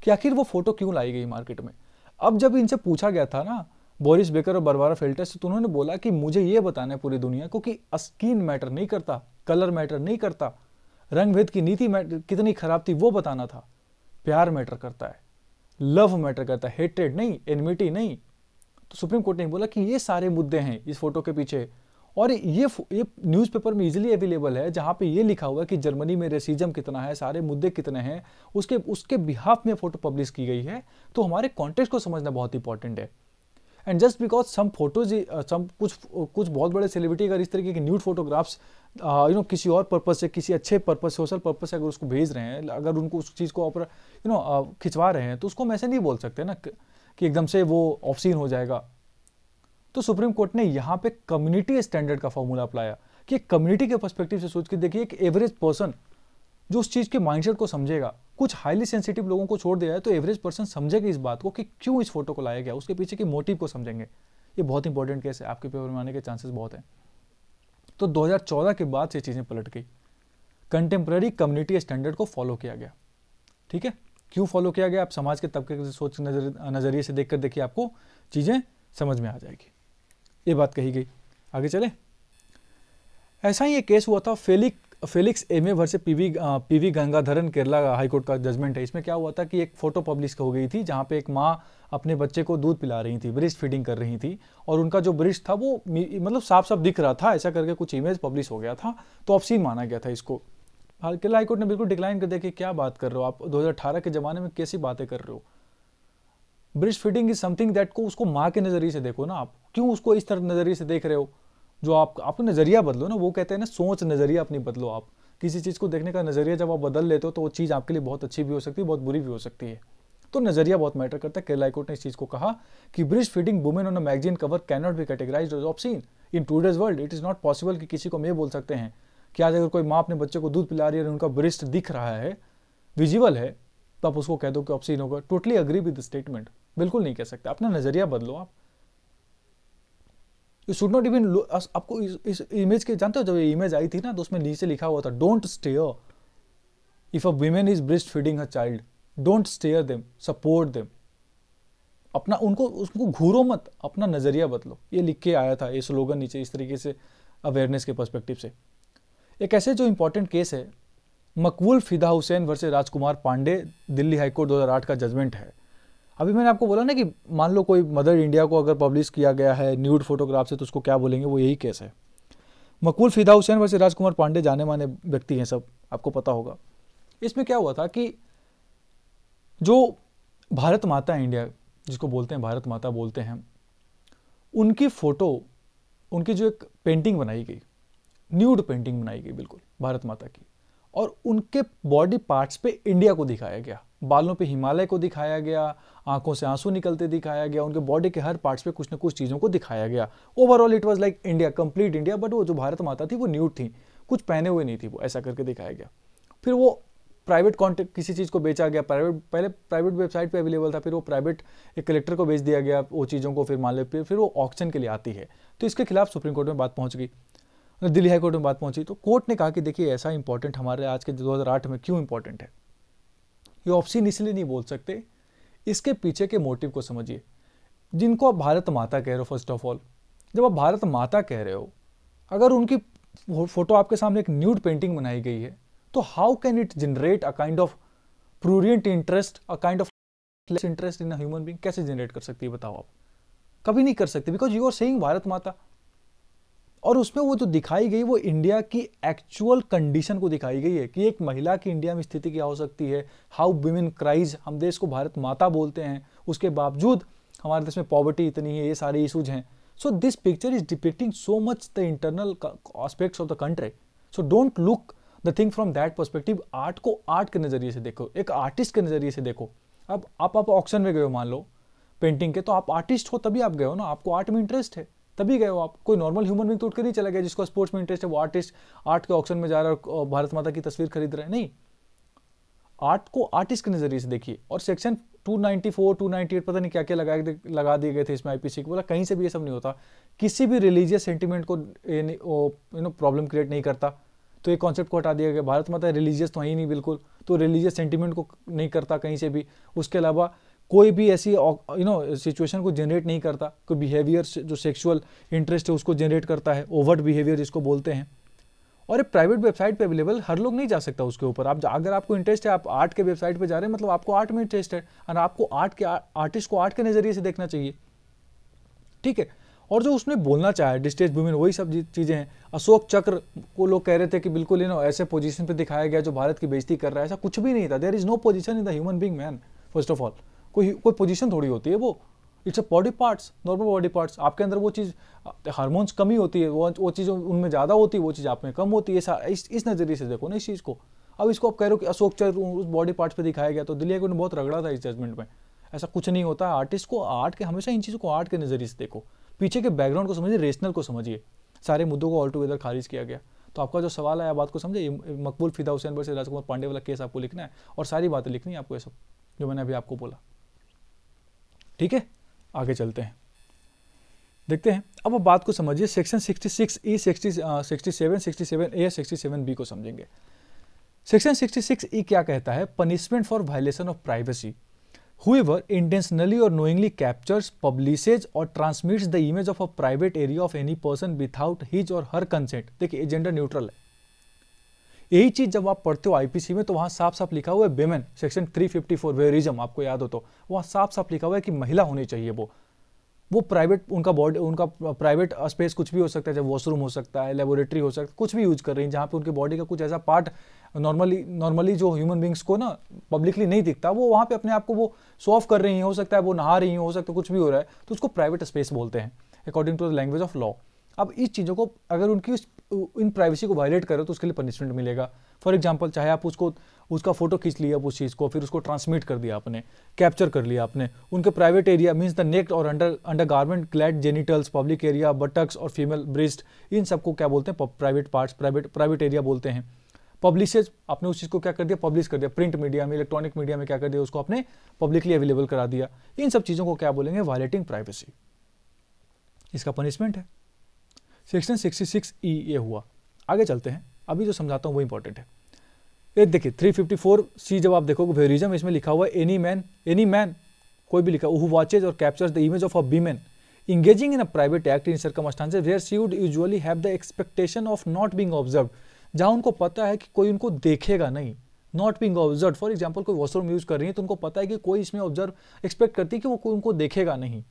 कि आखिर वो फोटो क्यों लाई गई मार्केट में अब जब इनसे पूछा गया था ना बोरिस बेकर और बरबारा से तो उन्होंने बोला कि मुझे ये बताना है पूरी दुनिया को कि स्किन मैटर नहीं करता कलर मैटर नहीं करता रंगभेद की नीति कितनी खराब थी वो बताना था प्यार मैटर करता है लव मैटर करता है हेटेड नहीं एनमिटी नहीं तो सुप्रीम कोर्ट ने बोला कि ये सारे मुद्दे हैं इस फोटो के पीछे और ये ये न्यूज़पेपर में इजीली अवेलेबल है जहाँ पे ये लिखा हुआ है कि जर्मनी में रेसिज्म कितना है सारे मुद्दे कितने हैं उसके उसके बिहाफ में फ़ोटो पब्लिश की गई है तो हमारे कॉन्टेक्स्ट को समझना बहुत इंपॉर्टेंट है and just because some photos some कुछ uh, कुछ बहुत बड़े सेलिब्रिटी अगर इस तरीके की न्यूड फोटोग्राफ्स यू नो किसी और पर्पज़ से किसी अच्छे पर्पज़ सोशल पर्पज़ से अगर उसको भेज रहे हैं अगर उनको उस चीज़ को ऑपर यू नो खिंचवा रहे हैं तो उसको हम ऐसे नहीं बोल सकते ना कि एकदम से वो ऑफसीन हो जाएगा तो सुप्रीम कोर्ट ने यहाँ पे कम्युनिटी स्टैंडर्ड का फॉर्मूला अप्लाया कि कम्युनिटी के परस्पेक्टिव से सोच के देखिए एक एवरेज पर्सन जो उस चीज़ के माइंडसेट को समझेगा कुछ हाईली सेंसिटिव लोगों को छोड़ दिया है तो एवरेज पर्सन समझेगा इस बात को कि क्यों इस फोटो को लाया गया उसके पीछे की मोटिव को समझेंगे ये बहुत इंपॉर्टेंट केस है आपके पेपर में आने के चांसेस बहुत हैं तो 2014 के बाद से चीज़ें पलट गई कंटेम्प्रेरी कम्युनिटी स्टैंडर्ड को फॉलो किया गया ठीक है क्यों फॉलो किया गया आप समाज के तबके के सोच नजर नज़रिए से देखकर देखिए आपको चीज़ें समझ में आ जाएगी ये बात कही गई आगे चले ऐसा ही एक केस हुआ था फेलिक Felix M A versus P V Gangadharan Kerala high court का जजमेंट है इसमें क्या हुआ था कि एक फ़ोटो पब्लिश हो गई थी जहाँ पे एक माँ अपने बच्चे को दूध पिला रही थी ब्रिज फीडिंग कर रही थी और उनका जो ब्रिज था वो मतलब साफ साफ दिख रहा था ऐसा करके कुछ इमेज पब्लिश हो गया था तो ऑप्शीन माना गया था इसको केरला हाईकोर्ट ने बिल्कुल डिक्लाइन कर दिया कि क्या बात कर रहे हो आप अठारह के ज़माने में कैसी बातें कर रहे हो breast feeding is something that को उसको माँ के नज़रिए से देखो ना आप क्यों उसको इस तरह नज़रिए से देख रहे हो जो आप आपका नज़रिया बदलो ना वो कहते हैं ना सोच नज़रिया अपनी बदलो आप किसी चीज़ को देखने का नज़रिया जब आप बदल लेते हो तो वो चीज़ आपके लिए बहुत अच्छी भी हो सकती है बहुत बुरी भी हो सकती है तो नजरिया बहुत मैटर करता है केरला कोर्ट ने इस चीज को कहा कि breast feeding women on a magazine cover can not be categorize obscene in today's world it is not possible कि किसी को हम ये बोल सकते हैं कि आज अगर कोई माँ अपने बच्चे को दूध पिला रही है और उनका ब्रिस्ट दिख रहा है विजिबल है तो आप उसको कह दो कि ऑप्शन होगा टोटली अग्री विद स्टेटमेंट बिल्कुल नहीं कह सकते अपना नजरिया बदलो आप यू शुड नॉट इवन आपको इस, इस इमेज के जानते हो जब ये इमेज आई थी ना तो उसमें नीचे लिखा हुआ था don't stare if a women is breast feeding a child don't stare them support them अपना उनको उसको घूरो मत अपना नज़रिया बदलो ये लिख के आया था ये स्लोगन नीचे इस तरीके से अवेयरनेस के पर्सपेक्टिव से एक ऐसे जो इम्पोर्टेंट केस है मकबूल फिदा हुसैन वर्से राजकुमार पांडे दिल्ली हाईकोर्ट 2008 का जजमेंट है अभी मैंने आपको बोला ना कि मान लो कोई मदर इंडिया को अगर पब्लिश किया गया है न्यूड फोटोग्राफ से तो उसको क्या बोलेंगे वो यही केस है मकबूल फिदा हुसैन वैसे राजकुमार पांडे जाने माने व्यक्ति हैं सब आपको पता होगा इसमें क्या हुआ था कि जो भारत माता इंडिया जिसको बोलते हैं भारत माता बोलते हैं उनकी फ़ोटो उनकी जो एक पेंटिंग बनाई गई न्यूड पेंटिंग बनाई गई बिल्कुल भारत माता की और उनके बॉडी पार्ट्स पे इंडिया को दिखाया गया बालों पे हिमालय को दिखाया गया आंखों से आंसू निकलते दिखाया गया उनके बॉडी के हर पार्ट्स पे कुछ ना कुछ चीज़ों को दिखाया गया overall it was like India complete India but वो जो भारत माता थी वो न्यूट थी कुछ पहने हुए नहीं थी वो ऐसा करके दिखाया गया फिर वो प्राइवेट कॉन्टेक्ट किसी चीज़ को बेचा गया प्राइवेट पहले प्राइवेट वेबसाइट पे अवेलेबल था फिर वो प्राइवेट एक कलेक्टर को बेच दिया गया वो चीज़ों को फिर मान लो फिर वो ऑक्शन के लिए आती है तो इसके खिलाफ सुप्रीम कोर्ट में बात पहुंच गई दिल्ली हाई कोर्ट में बात पहुंची तो कोर्ट ने कहा कि देखिए ऐसा इंपॉर्टेंट हमारे आज के 2008 में क्यों इंपॉर्टेंट है ये ऑप्शन इसलिए नहीं बोल सकते इसके पीछे के मोटिव को समझिए जिनको आप भारत माता कह रहे हो फर्स्ट ऑफ ऑल जब आप भारत माता कह रहे हो अगर उनकी फोटो आपके सामने एक न्यूड पेंटिंग बनाई गई है तो how can it generate a kind of prurient interest a kind of interest in human being कैसे जनरेट कर सकती है बताओ आप कभी नहीं कर सकते because you are saying Bharat Mata और उसमें वो जो दिखाई गई वो इंडिया की एक्चुअल कंडीशन को दिखाई गई है कि एक महिला की इंडिया में स्थिति क्या हो सकती है हाउ विमेन क्राइज हम देश को भारत माता बोलते हैं उसके बावजूद हमारे देश में पॉवर्टी इतनी है ये सारे इशूज हैं so this picture is depicting so much the internal aspects of the country so don't look the thing from that perspective art को आर्ट के नज़रिए से देखो एक आर्टिस्ट के नज़रिए से देखो अब आप आप ऑप्शन में गए हो मान लो पेंटिंग के तो आप आर्टिस्ट हो तभी आप गए हो ना आपको आर्ट में इंटरेस्ट है तभी गए हो आप कोई नॉर्मल ह्यूमन बींग टूट कर नहीं चला गया जिसको स्पोर्ट्स में इंटरेस्ट है वो आर्टिस्ट आर्ट के ऑप्शन में जा रहा है और भारत माता की तस्वीर खरीद रहा है नहीं आर्ट को आर्टिस्ट के नज़रिए से देखिए और सेक्शन 294, 298 पता नहीं क्या क्या लगा लगा दिए गए थे इसमें आईपीसी को बोला कहीं से भी ये सब नहीं होता किसी भी रिलीजियस सेंटीमेंट को यू नो प्रॉब्लम क्रिएट नहीं करता तो ये कॉन्सेप्ट को हटा दिया गया भारत माता रिलीजियस तो है ही नहीं बिल्कुल तो रिलीजियस सेंटिमेंट को नहीं करता कहीं से भी उसके अलावा कोई भी ऐसी यू नो सिचुएशन को जनरेट नहीं करता कोई बिहेवियर जो सेक्सुअल इंटरेस्ट है उसको जनरेट करता है ओवर्ट बिहेवियर जिसको बोलते हैं और ये प्राइवेट वेबसाइट पे अवेलेबल हर लोग नहीं जा सकता उसके ऊपर आप अगर आपको इंटरेस्ट है आप आर्ट के वेबसाइट पे जा रहे हैं मतलब आपको आर्ट में इंटरेस्ट है और आपको आर्ट के आर्टिस्ट को आर्ट के नज़रिए से देखना चाहिए ठीक है और जो उसने बोलना चाहे डिस्टेज भूमि वही सब चीज़ें हैं अशोक चक्र को लोग कह रहे थे कि बिल्कुल यू नो ऐसे पोजिशन पर दिखाया गया जो भारत की बेजती कर रहा है ऐसा कुछ भी नहीं था there is no position in the human being man first of all कोई कोई पोजीशन थोड़ी होती है वो it's a body parts normal body parts आपके अंदर वो चीज़ कम कमी होती है वो वो चीज़ उनमें ज़्यादा होती है वो चीज़ आप में कम होती है इस इस नज़रिए से देखो ना इस चीज़ को अब इसको आप कह रहे हो कि अशोक चर उस बॉडी पार्ट्स पे दिखाया गया तो दिल्ली को बहुत रगड़ा था इस जजमेंट में ऐसा कुछ नहीं होता आर्टिस्ट को आर्ट के हमेशा इन चीज़ों को आर्ट के नज़रिए से देखो पीछे के बैकग्राउंड को समझिए रेशनल को समझिए सारे मुद्दों को ऑल टुगेदर खारिज किया गया तो आपका जो सवाल है बात को समझे मकबूल फिदा हुसैन वर्सेज राजकुमार पांडे वाला केस आपको लिखना है और सारी बातें लिखनी है आपको ये सब जो मैंने अभी आपको बोला ठीक है आगे चलते हैं देखते हैं अब बात को समझिए section 66 E sixty sixty seven sixty seven A sixty B को समझेंगे सेक्शन 66 ई क्या कहता है punishment for violation of privacy whoever intentionally और नोइंगली कैप्चर्स पब्लिशेज और transmits the image of a private area of any person without his और her consent देखिए एजेंडर neutral है यही चीज़ जब आप पढ़ते हो आईपीसी में तो वहाँ साफ साफ लिखा हुआ है वेमेन सेक्शन 354 वेरिज्म आपको याद हो तो वहाँ साफ साफ लिखा हुआ है कि महिला होनी चाहिए वो वो प्राइवेट उनका बॉडी उनका प्राइवेट स्पेस कुछ भी हो सकता है जब वॉशरूम हो सकता है लेबोरेटरी हो सकता है कुछ भी यूज कर रही है जहाँ पे उनके बॉडी का कुछ ऐसा पार्ट नॉर्मली नॉर्मली जो ह्यूमन बींग्स को ना पब्लिकली नहीं दिखता वो वहाँ पे अपने आप को वो शो ऑफ कर रही हैं हो सकता है वो नहा रही हैं हो सकता है कुछ भी हो रहा है तो उसको प्राइवेट स्पेस बोलते हैं according to the language of law अब इस चीज़ों को अगर उनकी उस इन प्राइवेसी को वायलेट करो तो उसके लिए पनिशमेंट मिलेगा फॉर एग्जाम्पल चाहे आप उसको उसका फ़ोटो खींच लिया उस चीज़ को फिर उसको ट्रांसमिट कर दिया आपने कैप्चर कर लिया आपने उनके private area means the naked और under undergarment clad genitals public area buttocks और फीमेल ब्रिस्ट इन सबको क्या बोलते हैं private parts private private area बोलते हैं पब्लिशेज आपने उस चीज़ को क्या कर दिया पब्लिश कर दिया प्रिंट मीडिया में इलेक्ट्रॉनिक मीडिया में क्या कर दिया उसको आपने पब्लिकली अवेलेबल करा दिया इन सब चीज़ों को क्या बोलेंगे वायलेटिंग प्राइवेसी इसका पनिशमेंट है सेक्शन सिक्स ई ये हुआ आगे चलते हैं अभी जो समझाता हूँ वो इंपॉर्टेंट है ये देखिए 354 सी जब आप देखोगे वेरिज्म इसमें लिखा हुआ है एनी मैन एनी मैन कोई भी लिखा हु वॉचेज और captures the image of a women in a private act in in circumstances where she would usually have the expectation of not being observe जहाँ उनको पता है कि कोई उनको देखेगा नहीं not being observe for example कोई वॉशरूम यूज़ कर रही है तो उनको पता है कि कोई इसमें ऑब्जर्व एक्सपेक्ट करती है कि वो कोई उनको देखेगा नहीं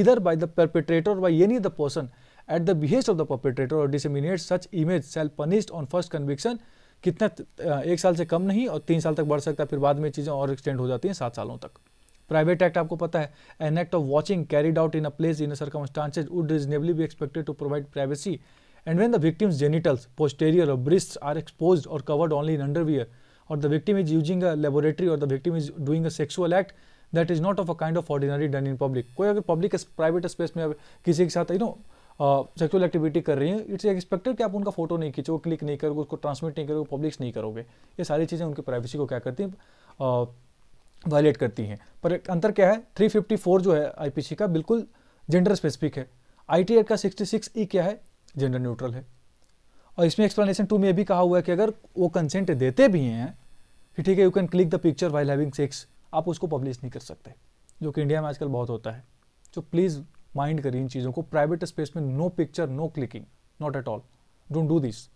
इधर by the perpetrator by any the person at the behest of the perpetrator और disseminate such image shall punished on first conviction कितना एक साल से कम नहीं और तीन साल तक बढ़ सकता है फिर बाद में चीज़ें और एक्सटेंड हो जाती हैं सात सालों तक प्राइवेट एक्ट आपको पता है an act of watching carried out in a place in circumstances would reasonably be expected to provide privacy and when the victim's genitals posterior और ब्रिस्ट आर एक्सपोज और कवर्ड ऑनली इन अंडरवियर और the victim is using a laboratory और the victim is doing a sexual act that is not of a kind of ordinary done in public कोई अगर public private space में किसी के साथ you know sexual activity कर रही हैं इट्स एक्सपेक्टेड कि आप उनका फोटो नहीं खींचो क्लिक नहीं करोगे उसको ट्रांसमिट नहीं करोगे पब्लिश नहीं करोगे ये सारी चीज़ें उनकी प्राइवेसी को क्या करती हैं वायलेट करती हैं पर अंतर क्या है 354 जो है आईपीसी का बिल्कुल जेंडर स्पेसिफिक है आई का 66 ई e क्या है जेंडर न्यूट्रल है और इसमें एक्सप्लेनेशन टू में यह भी कहा हुआ है कि अगर वो कंसेंट देते भी हैं कि ठीक है you can click the picture while having sex आप उसको पब्लिश नहीं कर सकते जो कि इंडिया में आजकल बहुत होता है तो प्लीज़ माइंड करिए इन चीज़ों को प्राइवेट स्पेस में no picture no clicking not at all don't do this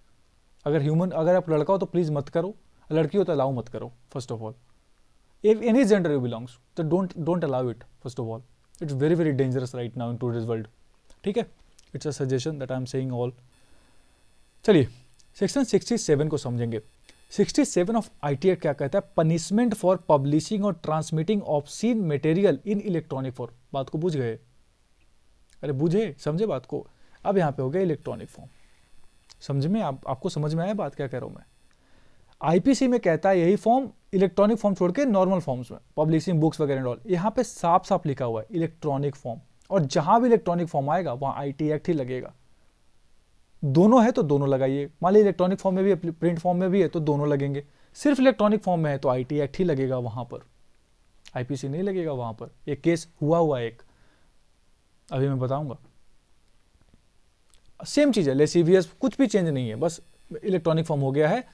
अगर ह्यूमन अगर आप लड़का हो तो प्लीज़ मत करो लड़की हो तो अलाउ मत करो first of all if any gender you belongs to don't allow it first of all it's very very dangerous right now in to today's world ठीक है a suggestion that I am saying all चलिए section sixty seven को समझेंगे sixty seven of I T act क्या कहता है punishment for publishing और transmitting of seen material in electronic form बात को बुझ गए अरे बुझे समझे बात को अब यहाँ पे हो गया इलेक्ट्रॉनिक फॉर्म समझ में आप आपको समझ में आया बात क्या कह रहा हूँ मैं आईपीसी में कहता है यही फॉर्म इलेक्ट्रॉनिक फॉर्म छोड़ के नॉर्मल फॉर्म्स में पब्लिशिंग बुक्स वगैरह एंड ऑल यहाँ पे साफ साफ लिखा हुआ है इलेक्ट्रॉनिक फॉर्म और जहां भी इलेक्ट्रॉनिक फॉर्म आएगा वहां आई टी एक्ट ही लगेगा दोनों है तो दोनों लगाइए मान ली इलेक्ट्रॉनिक फॉर्म में भी है प्रिंट फॉर्म में भी है तो दोनों लगेंगे सिर्फ इलेक्ट्रॉनिक फॉर्म में है तो आई टी एक्ट ही लगेगा वहां पर आईपीसी नहीं लगेगा वहां पर एक केस हुआ हुआ एक अभी मैं बताऊंगा सेम चीज़ है लेसीवियस कुछ भी चेंज नहीं है बस इलेक्ट्रॉनिक फॉर्म हो गया है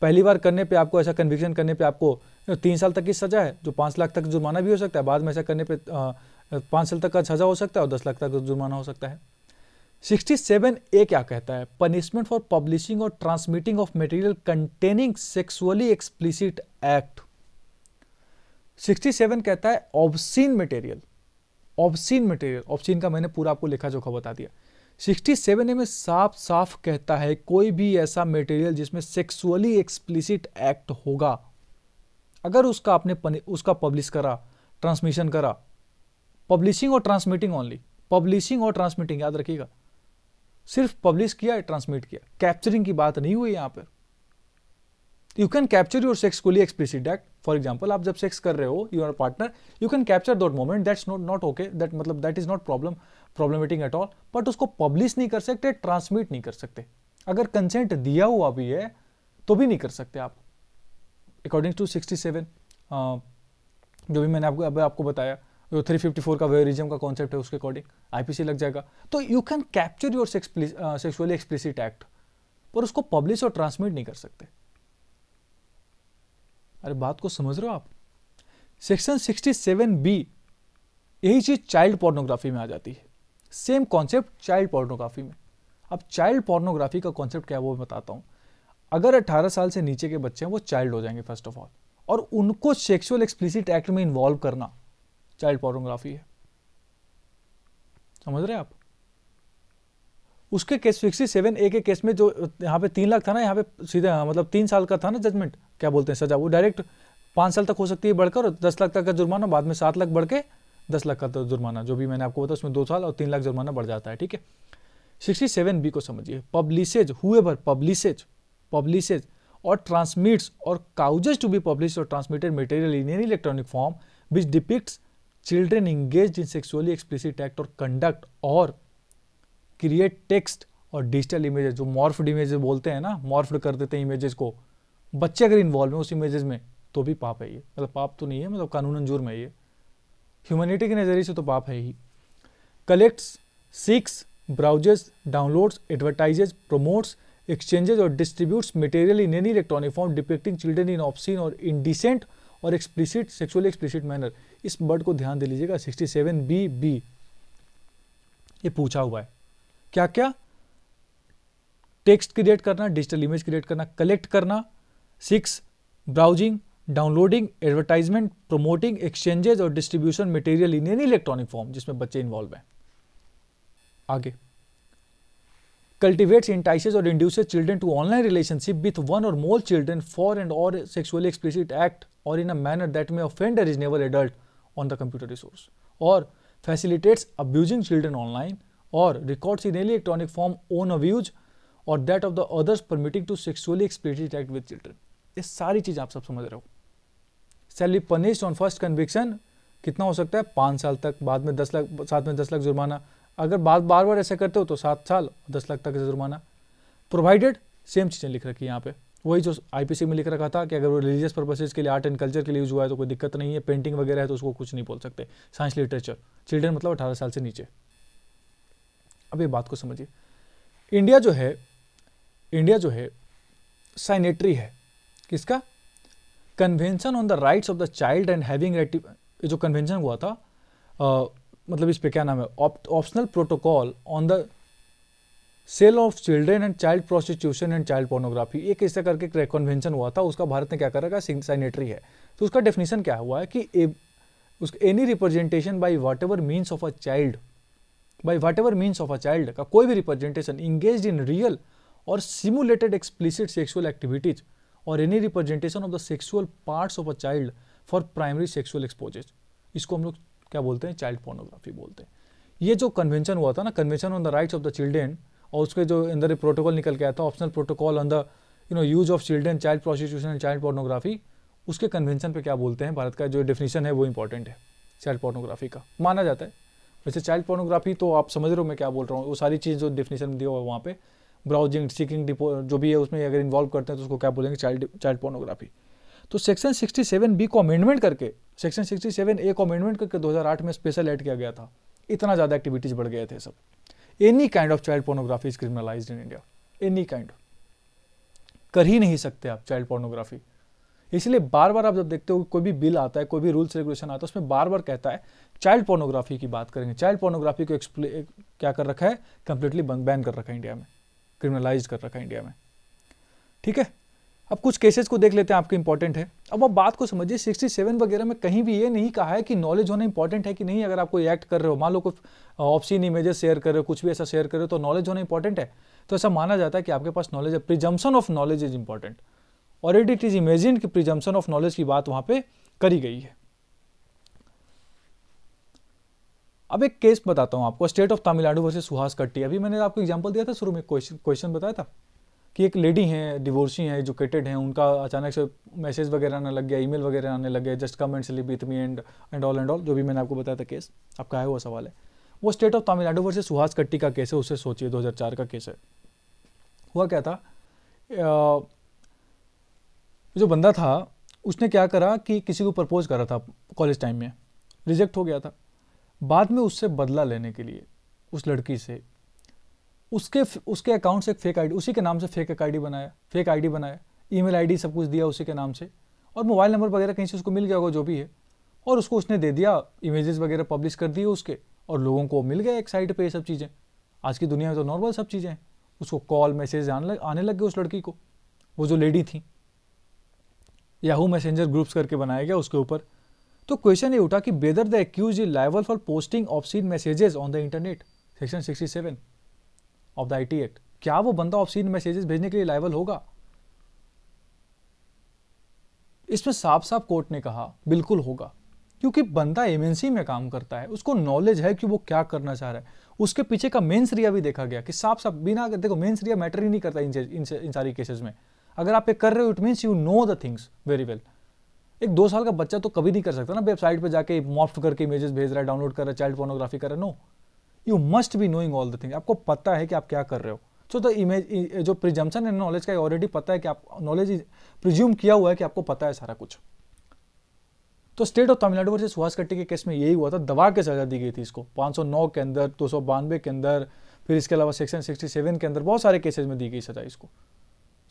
पहली बार करने पे आपको ऐसा कन्विक्शन करने पे आपको तीन साल तक की सजा है जो पाँच लाख तक जुर्माना भी हो सकता है बाद में ऐसा करने पे पाँच साल तक का सजा हो सकता है और दस लाख तक जुर्माना हो सकता है सिक्सटी सेवन ए क्या कहता है पनिशमेंट फॉर पब्लिशिंग और transmitting of material containing sexually explicit act sixty seven कहता है obscene material obscene material obscene का मैंने पूरा आपको लिखा जोखा बता दिया सिक्सटी सेवन में साफ साफ कहता है कोई भी ऐसा मटेरियल जिसमें सेक्सुअली एक्सप्लिसिट एक्ट होगा अगर उसका आपने उसका पब्लिश करा ट्रांसमिशन करा पब्लिशिंग और ट्रांसमिटिंग ओनली पब्लिशिंग और ट्रांसमिटिंग याद रखिएगा सिर्फ पब्लिश किया ट्रांसमिट किया कैप्चरिंग की बात नहीं हुई यहाँ पर can capture capture sexually explicit that for example आप जब सेक्स कर रहे हो your partner you can capture that moment that's not not okay that मतलब that is not problem problematic at all but उसको पब्लिश नहीं कर सकते ट्रांसमिट नहीं कर सकते अगर कंसेंट दिया हुआ भी है तो भी नहीं कर सकते आप अकॉर्डिंग टू सिक्सटी सेवन जो भी मैंने आपको अब आपको बताया जो थ्री फिफ्टी फोर का वेरिज्म का कॉन्सेप्ट है उसके अकॉर्डिंग आईपीसी लग जाएगा तो you can capture your sexually explicit act पर उसको पब्लिश और ट्रांसमिट नहीं कर सकते अरे बात को समझ रहे हो आप सेक्शन 67 बी यही चीज़ चाइल्ड पोर्नोग्राफी में आ जाती है सेम कॉन्सेप्ट चाइल्ड पोर्नोग्राफी में अब चाइल्ड पोर्नोग्राफी का कॉन्सेप्ट क्या है वो बताता हूँ अगर 18 साल से नीचे के बच्चे हैं वो चाइल्ड हो जाएंगे फर्स्ट ऑफ ऑल और उनको सेक्सुअल एक्सप्लिसिट एक्ट में इन्वॉल्व करना चाइल्ड पोर्नोग्राफी है समझ रहे हैं आप उसके केस सिक्सटी सेवन ए के केस में जो यहाँ पे तीन लाख था ना यहाँ पे सीधे हाँ, मतलब तीन साल का था ना जजमेंट क्या बोलते हैं सजा वो डायरेक्ट पाँच साल तक हो सकती है बढ़कर दस लाख तक का जुर्माना बाद में सात लाख बढ़ के दस लाख का तो जुर्माना जो भी मैंने आपको बताया उसमें दो साल और तीन लाख जुर्माना बढ़ जाता है ठीक है सिक्सटी सेवन बी को समझिए पब्लिसेज भर पब्लिसेज पब्लिसेज और ट्रांसमिट्स और काउजेज टू बी पब्लिश और transmitted material in an electronic form which depict children engage in sexually explicit act और कंडक्ट और क्रिएट टेक्स्ट और डिजिटल इमेजेस जो मॉर्फ्ड इमेजेस बोलते हैं ना मॉर्फ्ड कर देते हैं इमेजेस को बच्चे अगर इन्वॉल्व हैं उस इमेजेस में तो भी पाप है ये मतलब पाप तो नहीं है मतलब कानून अंजूर में ये ह्यूमनिटी के नज़रिए से तो पाप है ही collects seeks browses downloads advertises promotes exchanges और distributes material in any electronic form depicting children in option और इनडिसेंट और एक्सप्लिसिट सेक्सुअली एक्सप्लिसिट मैनर इस वर्ड को ध्यान दे लीजिएगा सिक्सटी सेवन बी बी ये पूछा हुआ है क्या क्या टेक्स्ट क्रिएट करना डिजिटल इमेज क्रिएट करना कलेक्ट करना seeks browsing downloading advertisement promoting exchanges और distribution material in any electronic form जिसमें बच्चे इन्वॉल्व हैं आगे कल्टिवेट्स इंटाइसेज और induce children to online relationship with one और मोर चिल्ड्रेन फॉर एंड और सेक्सुअली एक्सप्लिसिट एक्ट और in a manner that may offend a reasonable adult on the computer resource और facilitates abusing children online record in in electronic form own abuse और that of the others permitting to sexually explicit act with children ये सारी चीज़ आप सब समझ रहे हो shall be punished on first conviction कितना हो सकता है पांच साल तक बाद में दस लाख साथ में दस लाख जुर्माना अगर बार बार बार ऐसा करते हो तो सात साल दस लाख तक जुर्माना प्रोवाइडेड सेम चीज़ें लिख रखी है यहाँ पे वही जो आईपीसी में लिख रखा था कि अगर वो रिलीजियस पर्पसेज के लिए आर्ट एंड कल्चर के लिए यूज हुआ है तो कोई दिक्कत नहीं है पेंटिंग वगैरह है तो उसको कुछ नहीं बोल सकते साइंस लिटरेचर चिल्ड्रन मतलब अठारह साल से नीचे अब ये बात को समझिए इंडिया जो है इंडिया जो है साइनेटरी है किसका convention on the rights of the child and having जो कन्वेंशन हुआ था आ, मतलब इस पे क्या नाम है optional protocol on the sale of children and child prostitution and child pornography एक ऐसा करके कन्वेंशन हुआ था उसका भारत ने क्या कर रखा साइनेटरी है तो उसका डेफिनेशन क्या हुआ है कि a, any representation by whatever means of a child by whatever means of a child का कोई भी रिप्रेजेंटेशन इंगेज इन रियल और सिमुलेटेड एक्सप्लिसिट सेक्सुअल एक्टिविटीज और any representation of the sexual parts of a child for primary sexual exposes इसको हम लोग क्या बोलते हैं चाइल्ड पोर्नोग्राफी बोलते हैं ये जो कन्वेंशन हुआ था ना convention on the rights of the children और उसके जो अंदर प्रोटोकॉल निकल के आया था optional protocol on the you know use of children child prostitution and child pornography उसके कन्वेंशन पे क्या बोलते हैं भारत का जो डेफिनेशन है वो इंपॉर्टेंट है चाइल्ड पोर्नोग्राफी का माना जाता है वैसे चाइल्ड पोर्नोग्राफी तो आप समझ रहे हो मैं क्या बोल रहा हूँ वो सारी चीज़ जो डेफिनेशन दिया हुआ है वहाँ पे ब्राउजिंग सीकिंग जो भी है उसमें अगर इन्वॉल्व करते हैं तो उसको क्या बोलेंगे चाइल्ड चाइल्ड पोर्नोग्राफी तो सेक्शन 67 बी को अमेंडमेंट करके सेक्शन 67 ए को अमेंडमेंट करके 2008 में स्पेशल ऐड किया गया था इतना ज़्यादा एक्टिविटीज़ बढ़ गए थे सब any kind of child pornography is criminalise in India any kind कर ही नहीं सकते आप चाइल्ड पोर्नोग्राफी इसलिए बार बार आप जब देखते हो कोई भी बिल आता है कोई भी रूल्स रेगुलेशन आता है उसमें बार बार कहता है चाइल्ड पोर्नोग्राफी की बात करेंगे चाइल्ड पोर्नोग्राफी को क्या कर रखा है कंप्लीटली बैन कर रखा है इंडिया में क्रिमिनलाइज कर रखा है इंडिया में ठीक है अब कुछ केसेस को देख लेते हैं आपके इंपॉर्टेंट है अब आप बात को समझिए 67 वगैरह में कहीं भी ये नहीं कहा है कि नॉलेज होना इंपॉर्टेंट है कि नहीं अगर आप कोई एक्ट कर रहे हो मान लो कोई ऑप्शन इमेजेस शेयर कर रहे हो कुछ भी ऐसा शेयर कर रहे हो तो नॉलेज होना इंपॉर्टेंट है तो ऐसा माना जाता है कि आपके पास नॉलेज है presumption of knowledge is important already it is imagine की प्रिजम्पन ऑफ नॉलेज की बात वहां पे करी गई है अब एक केस बताता हूँ आपको state of Tamil Nadu versus Suhas Katti अभी मैंने आपको एग्जांपल दिया था शुरू में क्वेश्चन बताया था कि एक लेडी है डिवोर्सी है एजुकेटेड है उनका अचानक से मैसेज वगैरह आने लग गया ईमेल वगैरह आने लग गया just comments lip with me and and all and all जो भी मैंने आपको बताया था केस आपका आया हुआ सवाल है वो state of Tamil Nadu versus Suhas Katti का केस है उसे सोचिए दो का केस है हुआ क्या था जो बंदा था उसने क्या करा कि किसी को प्रपोज करा था कॉलेज टाइम में रिजेक्ट हो गया था बाद में उससे बदला लेने के लिए उस लड़की से उसके उसके अकाउंट से एक फेक आईडी उसी के नाम से फेक एक आईडी बनाया फेक आईडी बनाया ईमेल आईडी सब कुछ दिया उसी के नाम से और मोबाइल नंबर वगैरह कहीं से उसको मिल गया होगा जो भी है और उसको उसने दे दिया इमेजेस वगैरह पब्लिश कर दिए उसके और लोगों को मिल गया एक साइड पर ये सब चीज़ें आज की दुनिया में तो नॉर्मल सब चीज़ें हैं उसको कॉल मैसेज आने लग आने लग गए उस लड़की को वो जो लेडी थी याहू मैसेंजर ग्रुप्स करके बनाया गया उसके ऊपर तो क्वेश्चन ये उठा कि वेदर द एक्यूज इज लाइवल for posting obscene messages on the internet section 67 of the IT act क्या वो बंदा ऑफसीन मैसेजेस भेजने के लिए लाइवल होगा इसमें साफ साफ कोर्ट ने कहा बिल्कुल होगा क्योंकि बंदा एमएनसी में काम करता है उसको नॉलेज है कि वो क्या करना चाह रहा है उसके पीछे का मेन्स रिया भी देखा गया कि साफ साफ बिना देखो मेन्स रिया मैटर ही नहीं करता इन इन, इन सारी केसेस में अगर आप ये कर रहे हो it means you know the things very well एक दो साल का बच्चा तो कभी नहीं कर सकता ना वेबसाइट पर जाके मॉफ्ट करके इमेजेस भेज रहा है डाउनलोड कर रहा है चाइल्ड फोनोग्राफी कर रहा है no you must be knowing all the thing आपको पता है कि आप क्या कर रहे हो सो द इमेज जो प्रिजम्पन है नॉलेज का ऑलरेडी पता है कि आप नॉलेज प्रिज्यूम किया हुआ है कि आपको पता है सारा कुछ तो स्टेट ऑफ तमिलनाडु वर्ष सुहास कट्टी के केस में यही हुआ था दबा के सजा दी गई थी इसको 509 के अंदर दो के अंदर फिर इसके अलावा सेक्शन 67 के अंदर बहुत सारे केसेज में दी गई सजा इसको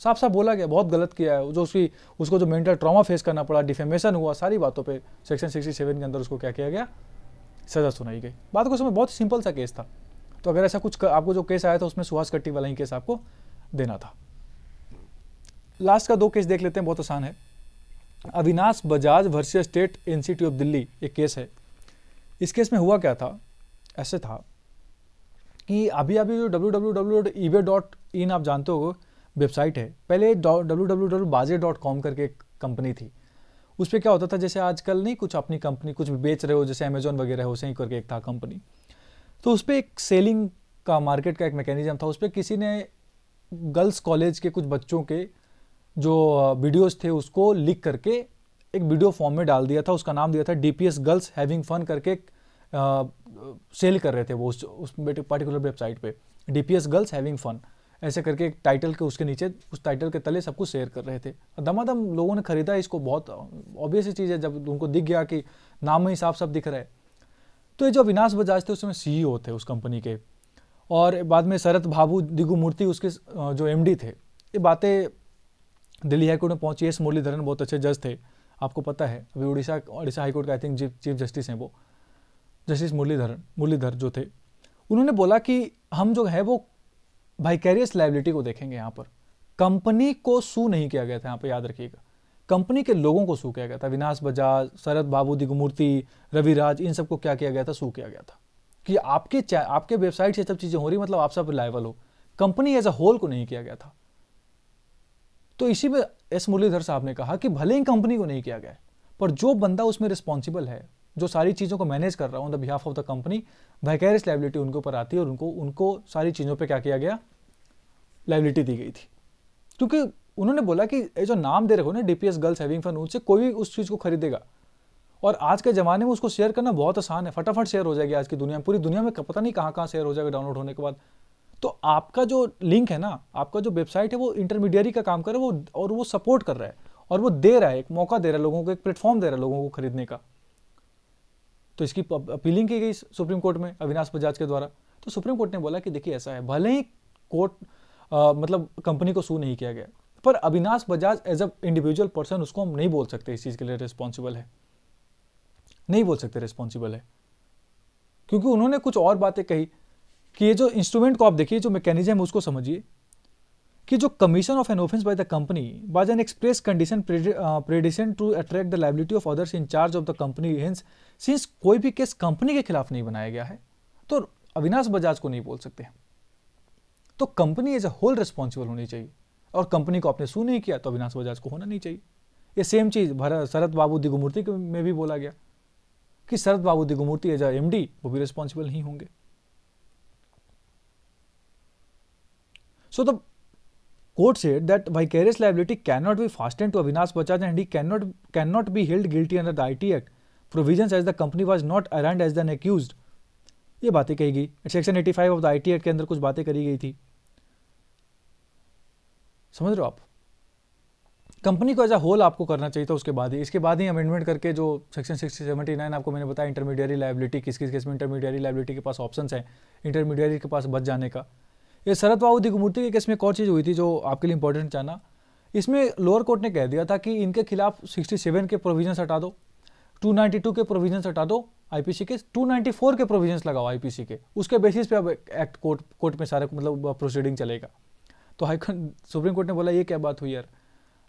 साफ साफ बोला गया बहुत गलत किया है जो उसकी उसको जो मेंटल ट्रॉमा फेस करना पड़ा डिफेमेशन हुआ सारी बातों पे सेक्शन 67 के अंदर उसको क्या किया गया सज़ा सुनाई गई बात को समय बहुत सिंपल सा केस था तो अगर ऐसा कुछ आपको जो केस आया था उसमें सुहास कट्टी वाला ही केस आपको देना था लास्ट का दो केस देख लेते हैं बहुत आसान है Avinash Bajaj versus state institute of Delhi एक केस है इस केस में हुआ क्या था ऐसे था कि अभी अभी जो डब्ल्यू डब्ल्यू डॉट इन आप जानते हो वेबसाइट है पहले W W W Baazee dot com करके एक कंपनी थी उस पर क्या होता था जैसे आजकल नहीं कुछ अपनी कंपनी कुछ बेच रहे हो जैसे अमेजोन वगैरह हो सही करके एक था कंपनी तो उस पर एक सेलिंग का मार्केट का एक मैकेनिज्म था उस पर किसी ने गर्ल्स कॉलेज के कुछ बच्चों के जो वीडियोस थे उसको लिख करके एक वीडियो फॉर्म में डाल दिया था उसका नाम दिया था डी गर्ल्स हैविंग फन करके सेल कर रहे थे वो उस उस पर्टिकुलर वेबसाइट पे डी गर्ल्स हैविंग फन ऐसे करके एक टाइटल के उसके नीचे उस टाइटल के तले सब कुछ शेयर कर रहे थे दमादम लोगों ने खरीदा इसको बहुत ऑब्वियस चीज़ है जब उनको दिख गया कि नाम ही साफ सब दिख रहा है तो ये जो अविनाश बजाज थे उसमें समय सी e थे उस कंपनी के और बाद में शरद भाबू दिगू मूर्ति उसके जो एम थे ये बातें दिल्ली हाईकोर्ट में पहुंची एस मुरलीधरन बहुत अच्छे जज थे आपको पता है अभी उड़ीसा उड़ीसा हाईकोर्ट का आई थिंक चीफ जस्टिस हैं वो जस्टिस मुरलीधरन मुरलीधर जो थे उन्होंने बोला कि हम जो है वो भाईकैरियस लाइबिलिटी को देखेंगे यहां पर कंपनी को सू नहीं किया गया था यहां पर याद रखिएगा कंपनी के लोगों को सू किया गया था विनाश बजाज शरद बाबू दिगमूर्ति रविराज इन सबको क्या किया गया था सू किया गया था कि आपके आपके वेबसाइट से सब चीज़ें हो रही मतलब आप सब लाइवल हो कंपनी एज अ होल को नहीं किया गया था तो इसी में एस मुरलीधर साहब ने कहा कि भले ही कंपनी को नहीं किया गया पर जो बंदा उसमें रिस्पॉन्सिबल है जो सारी चीज़ों को मैनेज कर रहा हूँ on the behalf of the company vicarious liability उनके ऊपर आती है और उनको उनको सारी चीज़ों पर क्या किया गया लाइबिलिटी दी गई थी क्योंकि उन्होंने बोला कि ये जो नाम दे रखे हो ना डीपीएस गर्ल्स हैविंग फन उनसे कोई भी उस चीज़ को खरीदेगा और आज के ज़माने में उसको शेयर करना बहुत आसान है फटाफट शेयर हो जाएगी आज की दुनिया में पूरी दुनिया में पता नहीं कहाँ कहाँ शेयर हो जाएगा डाउनलोड होने के बाद तो आपका जो लिंक है ना आपका जो वेबसाइट है वो इंटरमीडियरी का काम कर रहा है वो और वो सपोर्ट कर रहा है और वो दे रहा है एक मौका दे रहा है लोगों को एक प्लेटफॉर्म दे रहा है लोगों को खरीदने का तो इसकी अपीलिंग की गई सुप्रीम कोर्ट में अविनाश बजाज के द्वारा तो सुप्रीम कोर्ट ने बोला कि देखिए ऐसा है भले ही कोर्ट मतलब कंपनी को सू नहीं किया गया पर Avinash Bajaj as a individual person उसको हम नहीं बोल सकते इस चीज़ के लिए रिस्पॉन्सिबल है नहीं बोल सकते रिस्पॉन्सिबल है क्योंकि उन्होंने कुछ और बातें कही कि ये जो इंस्ट्रूमेंट को आप देखिए जो मैकेनिज्म है उसको समझिए कि जो commission of an offence by the company was an express condition precondition to attract the liability of others in charge of the company hence since कोई भी केस कंपनी के खिलाफ नहीं बनाया गया है तो अविनाश बजाज को नहीं बोल सकते तो company as a whole responsible होनी चाहिए और कंपनी को आपने सू नहीं किया तो अविनाश बजाज को होना नहीं चाहिए ये सेम चीज़ भरत शरद बाबू दिगुमूर्ति में भी बोला गया कि शरद बाबू दिगुमूर्ति एज अ एम वो भी रिस्पॉन्सिबल नहीं होंगे so the liability can not be fast and to Avinash Bajaj and he cannot can not be held guilty under the I act provision as the company was not arraigned as then accused ये बातें कही गई section eighty five of the I T act के अंदर कुछ बातें करी गई थी समझ रहे हो आप कंपनी को एज अ होल आपको करना चाहिए था उसके बाद ही इसके बाद ही अमेंडमेंट करके जो सेक्शन सिक्सटी सेवेंटी नाइन आपको मैंने बताया इंटरमीडियरी लाइबिलिटी किस किस केस में इंटरमीडियरी लाइबिलिटी के पास ऑप्शन है इंटरमीडियरी के पास बच जाने का ये शरद बाबू दिगमूर्ति के केस में एक और चीज़ हुई थी जो आपके लिए इंपॉर्टेंट जाना इसमें लोअर कोर्ट ने कह दिया था कि इनके खिलाफ सिक्सटी सेवन के प्रोविजन हटा दो 292 के प्रोविजन हटा दो आईपीसी के 294 के प्रोविजन लगाओ आईपीसी के उसके बेसिस पे अब एक्ट कोर्ट कोर्ट में सारे मतलब प्रोसीडिंग चलेगा तो हाई सुप्रीम कोर्ट ने बोला ये क्या बात हुई यार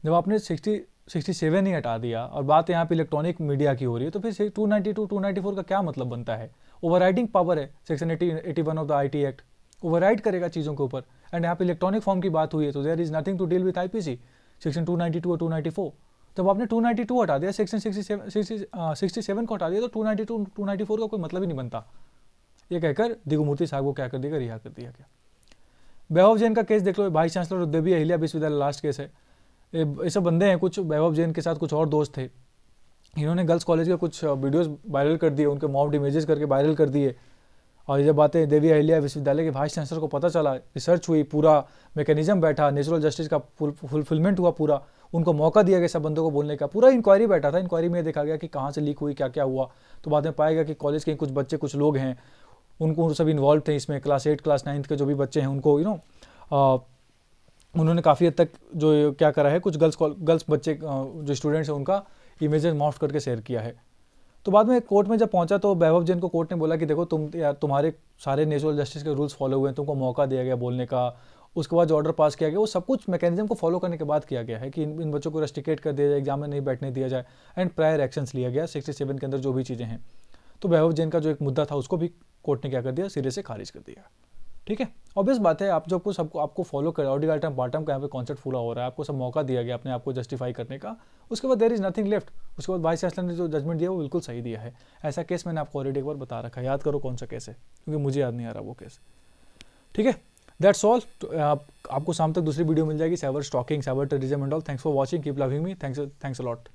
जब आपने सिक्सटी सिक्सटी सेवन ही हटा दिया और बात यहाँ पे इलेक्ट्रॉनिक मीडिया की हो रही है तो फिर two ninety two two ninety four का क्या मतलब बनता है ओवरराइडिंग पावर है section eighty eighty one of the I T act override करेगा चीज़ों के ऊपर एंड यहाँ पे इलेक्ट्रॉनिक फॉर्म की बात हुई है तो there is nothing to deal with I P section two two और टू नाइन्टी फोर जब तो आपने 292 हटा दिया सेक्शन 67 uh, को हटा दिया तो 292 294 का कोई मतलब ही नहीं बनता ये कहकर दिगुमूर्ति साहब को क्या कर दिया रिहा कर दिया गया वैभव जैन का केस देख लो वाइस चांसलर और देवी अहिल्या विश्वविद्यालय लास्ट केस है ये सब बंदे हैं कुछ वैभव जैन के साथ कुछ और दोस्त थे इन्होंने गर्ल्स कॉलेज के कुछ वीडियोज uh, वायरल कर दिए उनके मॉब इमेजेस करके वायरल कर दिए और ये बातें देवी अहिल्या विश्वविद्यालय के वाइस चांसलर को पता चला रिसर्च हुई पूरा मैकेनिज्म बैठा नेचुरल जस्टिस का फुलफिलमेंट हुआ पूरा उनको मौका दिया गया संबंधों को बोलने का पूरा इंक्वायरी बैठा था इंक्वायरी में देखा गया कि कहाँ से लीक हुई क्या क्या हुआ तो बाद में पाया गया कि कॉलेज के कुछ बच्चे कुछ लोग हैं उनको सब इन्वॉल्व थे इसमें क्लास एट क्लास नाइन्थ के जो भी बच्चे हैं उनको यू नो उन्होंने काफ़ी हद तक जो क्या करा है कुछ गर्ल्स गर्ल्स बच्चे जो स्टूडेंट्स हैं उनका इमेजेस मॉफ्ट करके शेयर किया है तो बाद में कोर्ट में जब पहुंचा तो वैभव जैन को कोर्ट ने बोला कि देखो तुम यार तुम्हारे सारे नेचुरल जस्टिस के रूल्स फॉलो हुए हैं तुमको मौका दिया गया बोलने का उसके बाद जो ऑर्डर पास किया गया वो सब कुछ मैकेनिज्म को फॉलो करने के बाद किया गया है कि इन इन बच्चों को रेस्टिकेट कर दिया जाए एग्जाम में नहीं बैठने दिया जाए एंड प्रायर एक्शंस लिया गया सिक्सटी सेवन के अंदर जो भी चीज़ें हैं तो वैभव जैन का जो एक मुद्दा था उसको भी कोर्ट ने क्या कर दिया सिरे से खारिज कर दिया ठीक है ऑब्वियस बात है आप जब आपको सबको आपको फॉलो करें ऑडियो आइटम बॉटम का यहाँ पे कॉन्सेप्ट फूला हो रहा है आपको सब मौका दिया गया अपने आपको जस्टिफाई करने का उसके बाद देर इज़ नथिंग लेफ्ट उसके बाद वाइस चांसलर ने जो जजमेंट दिया वो बिल्कुल सही दिया है ऐसा केस मैंने आपको ऑलरेडी एक बार बता रखा है याद करो कौन सा केस है क्योंकि मुझे याद नहीं आ रहा वो केस ठीक है दैट्स ऑल तो, आपको शाम तक दूसरी वीडियो मिल जाएगी cyber stalking cyber terrorism and all thanks for watching keep loving me thanks thanks allot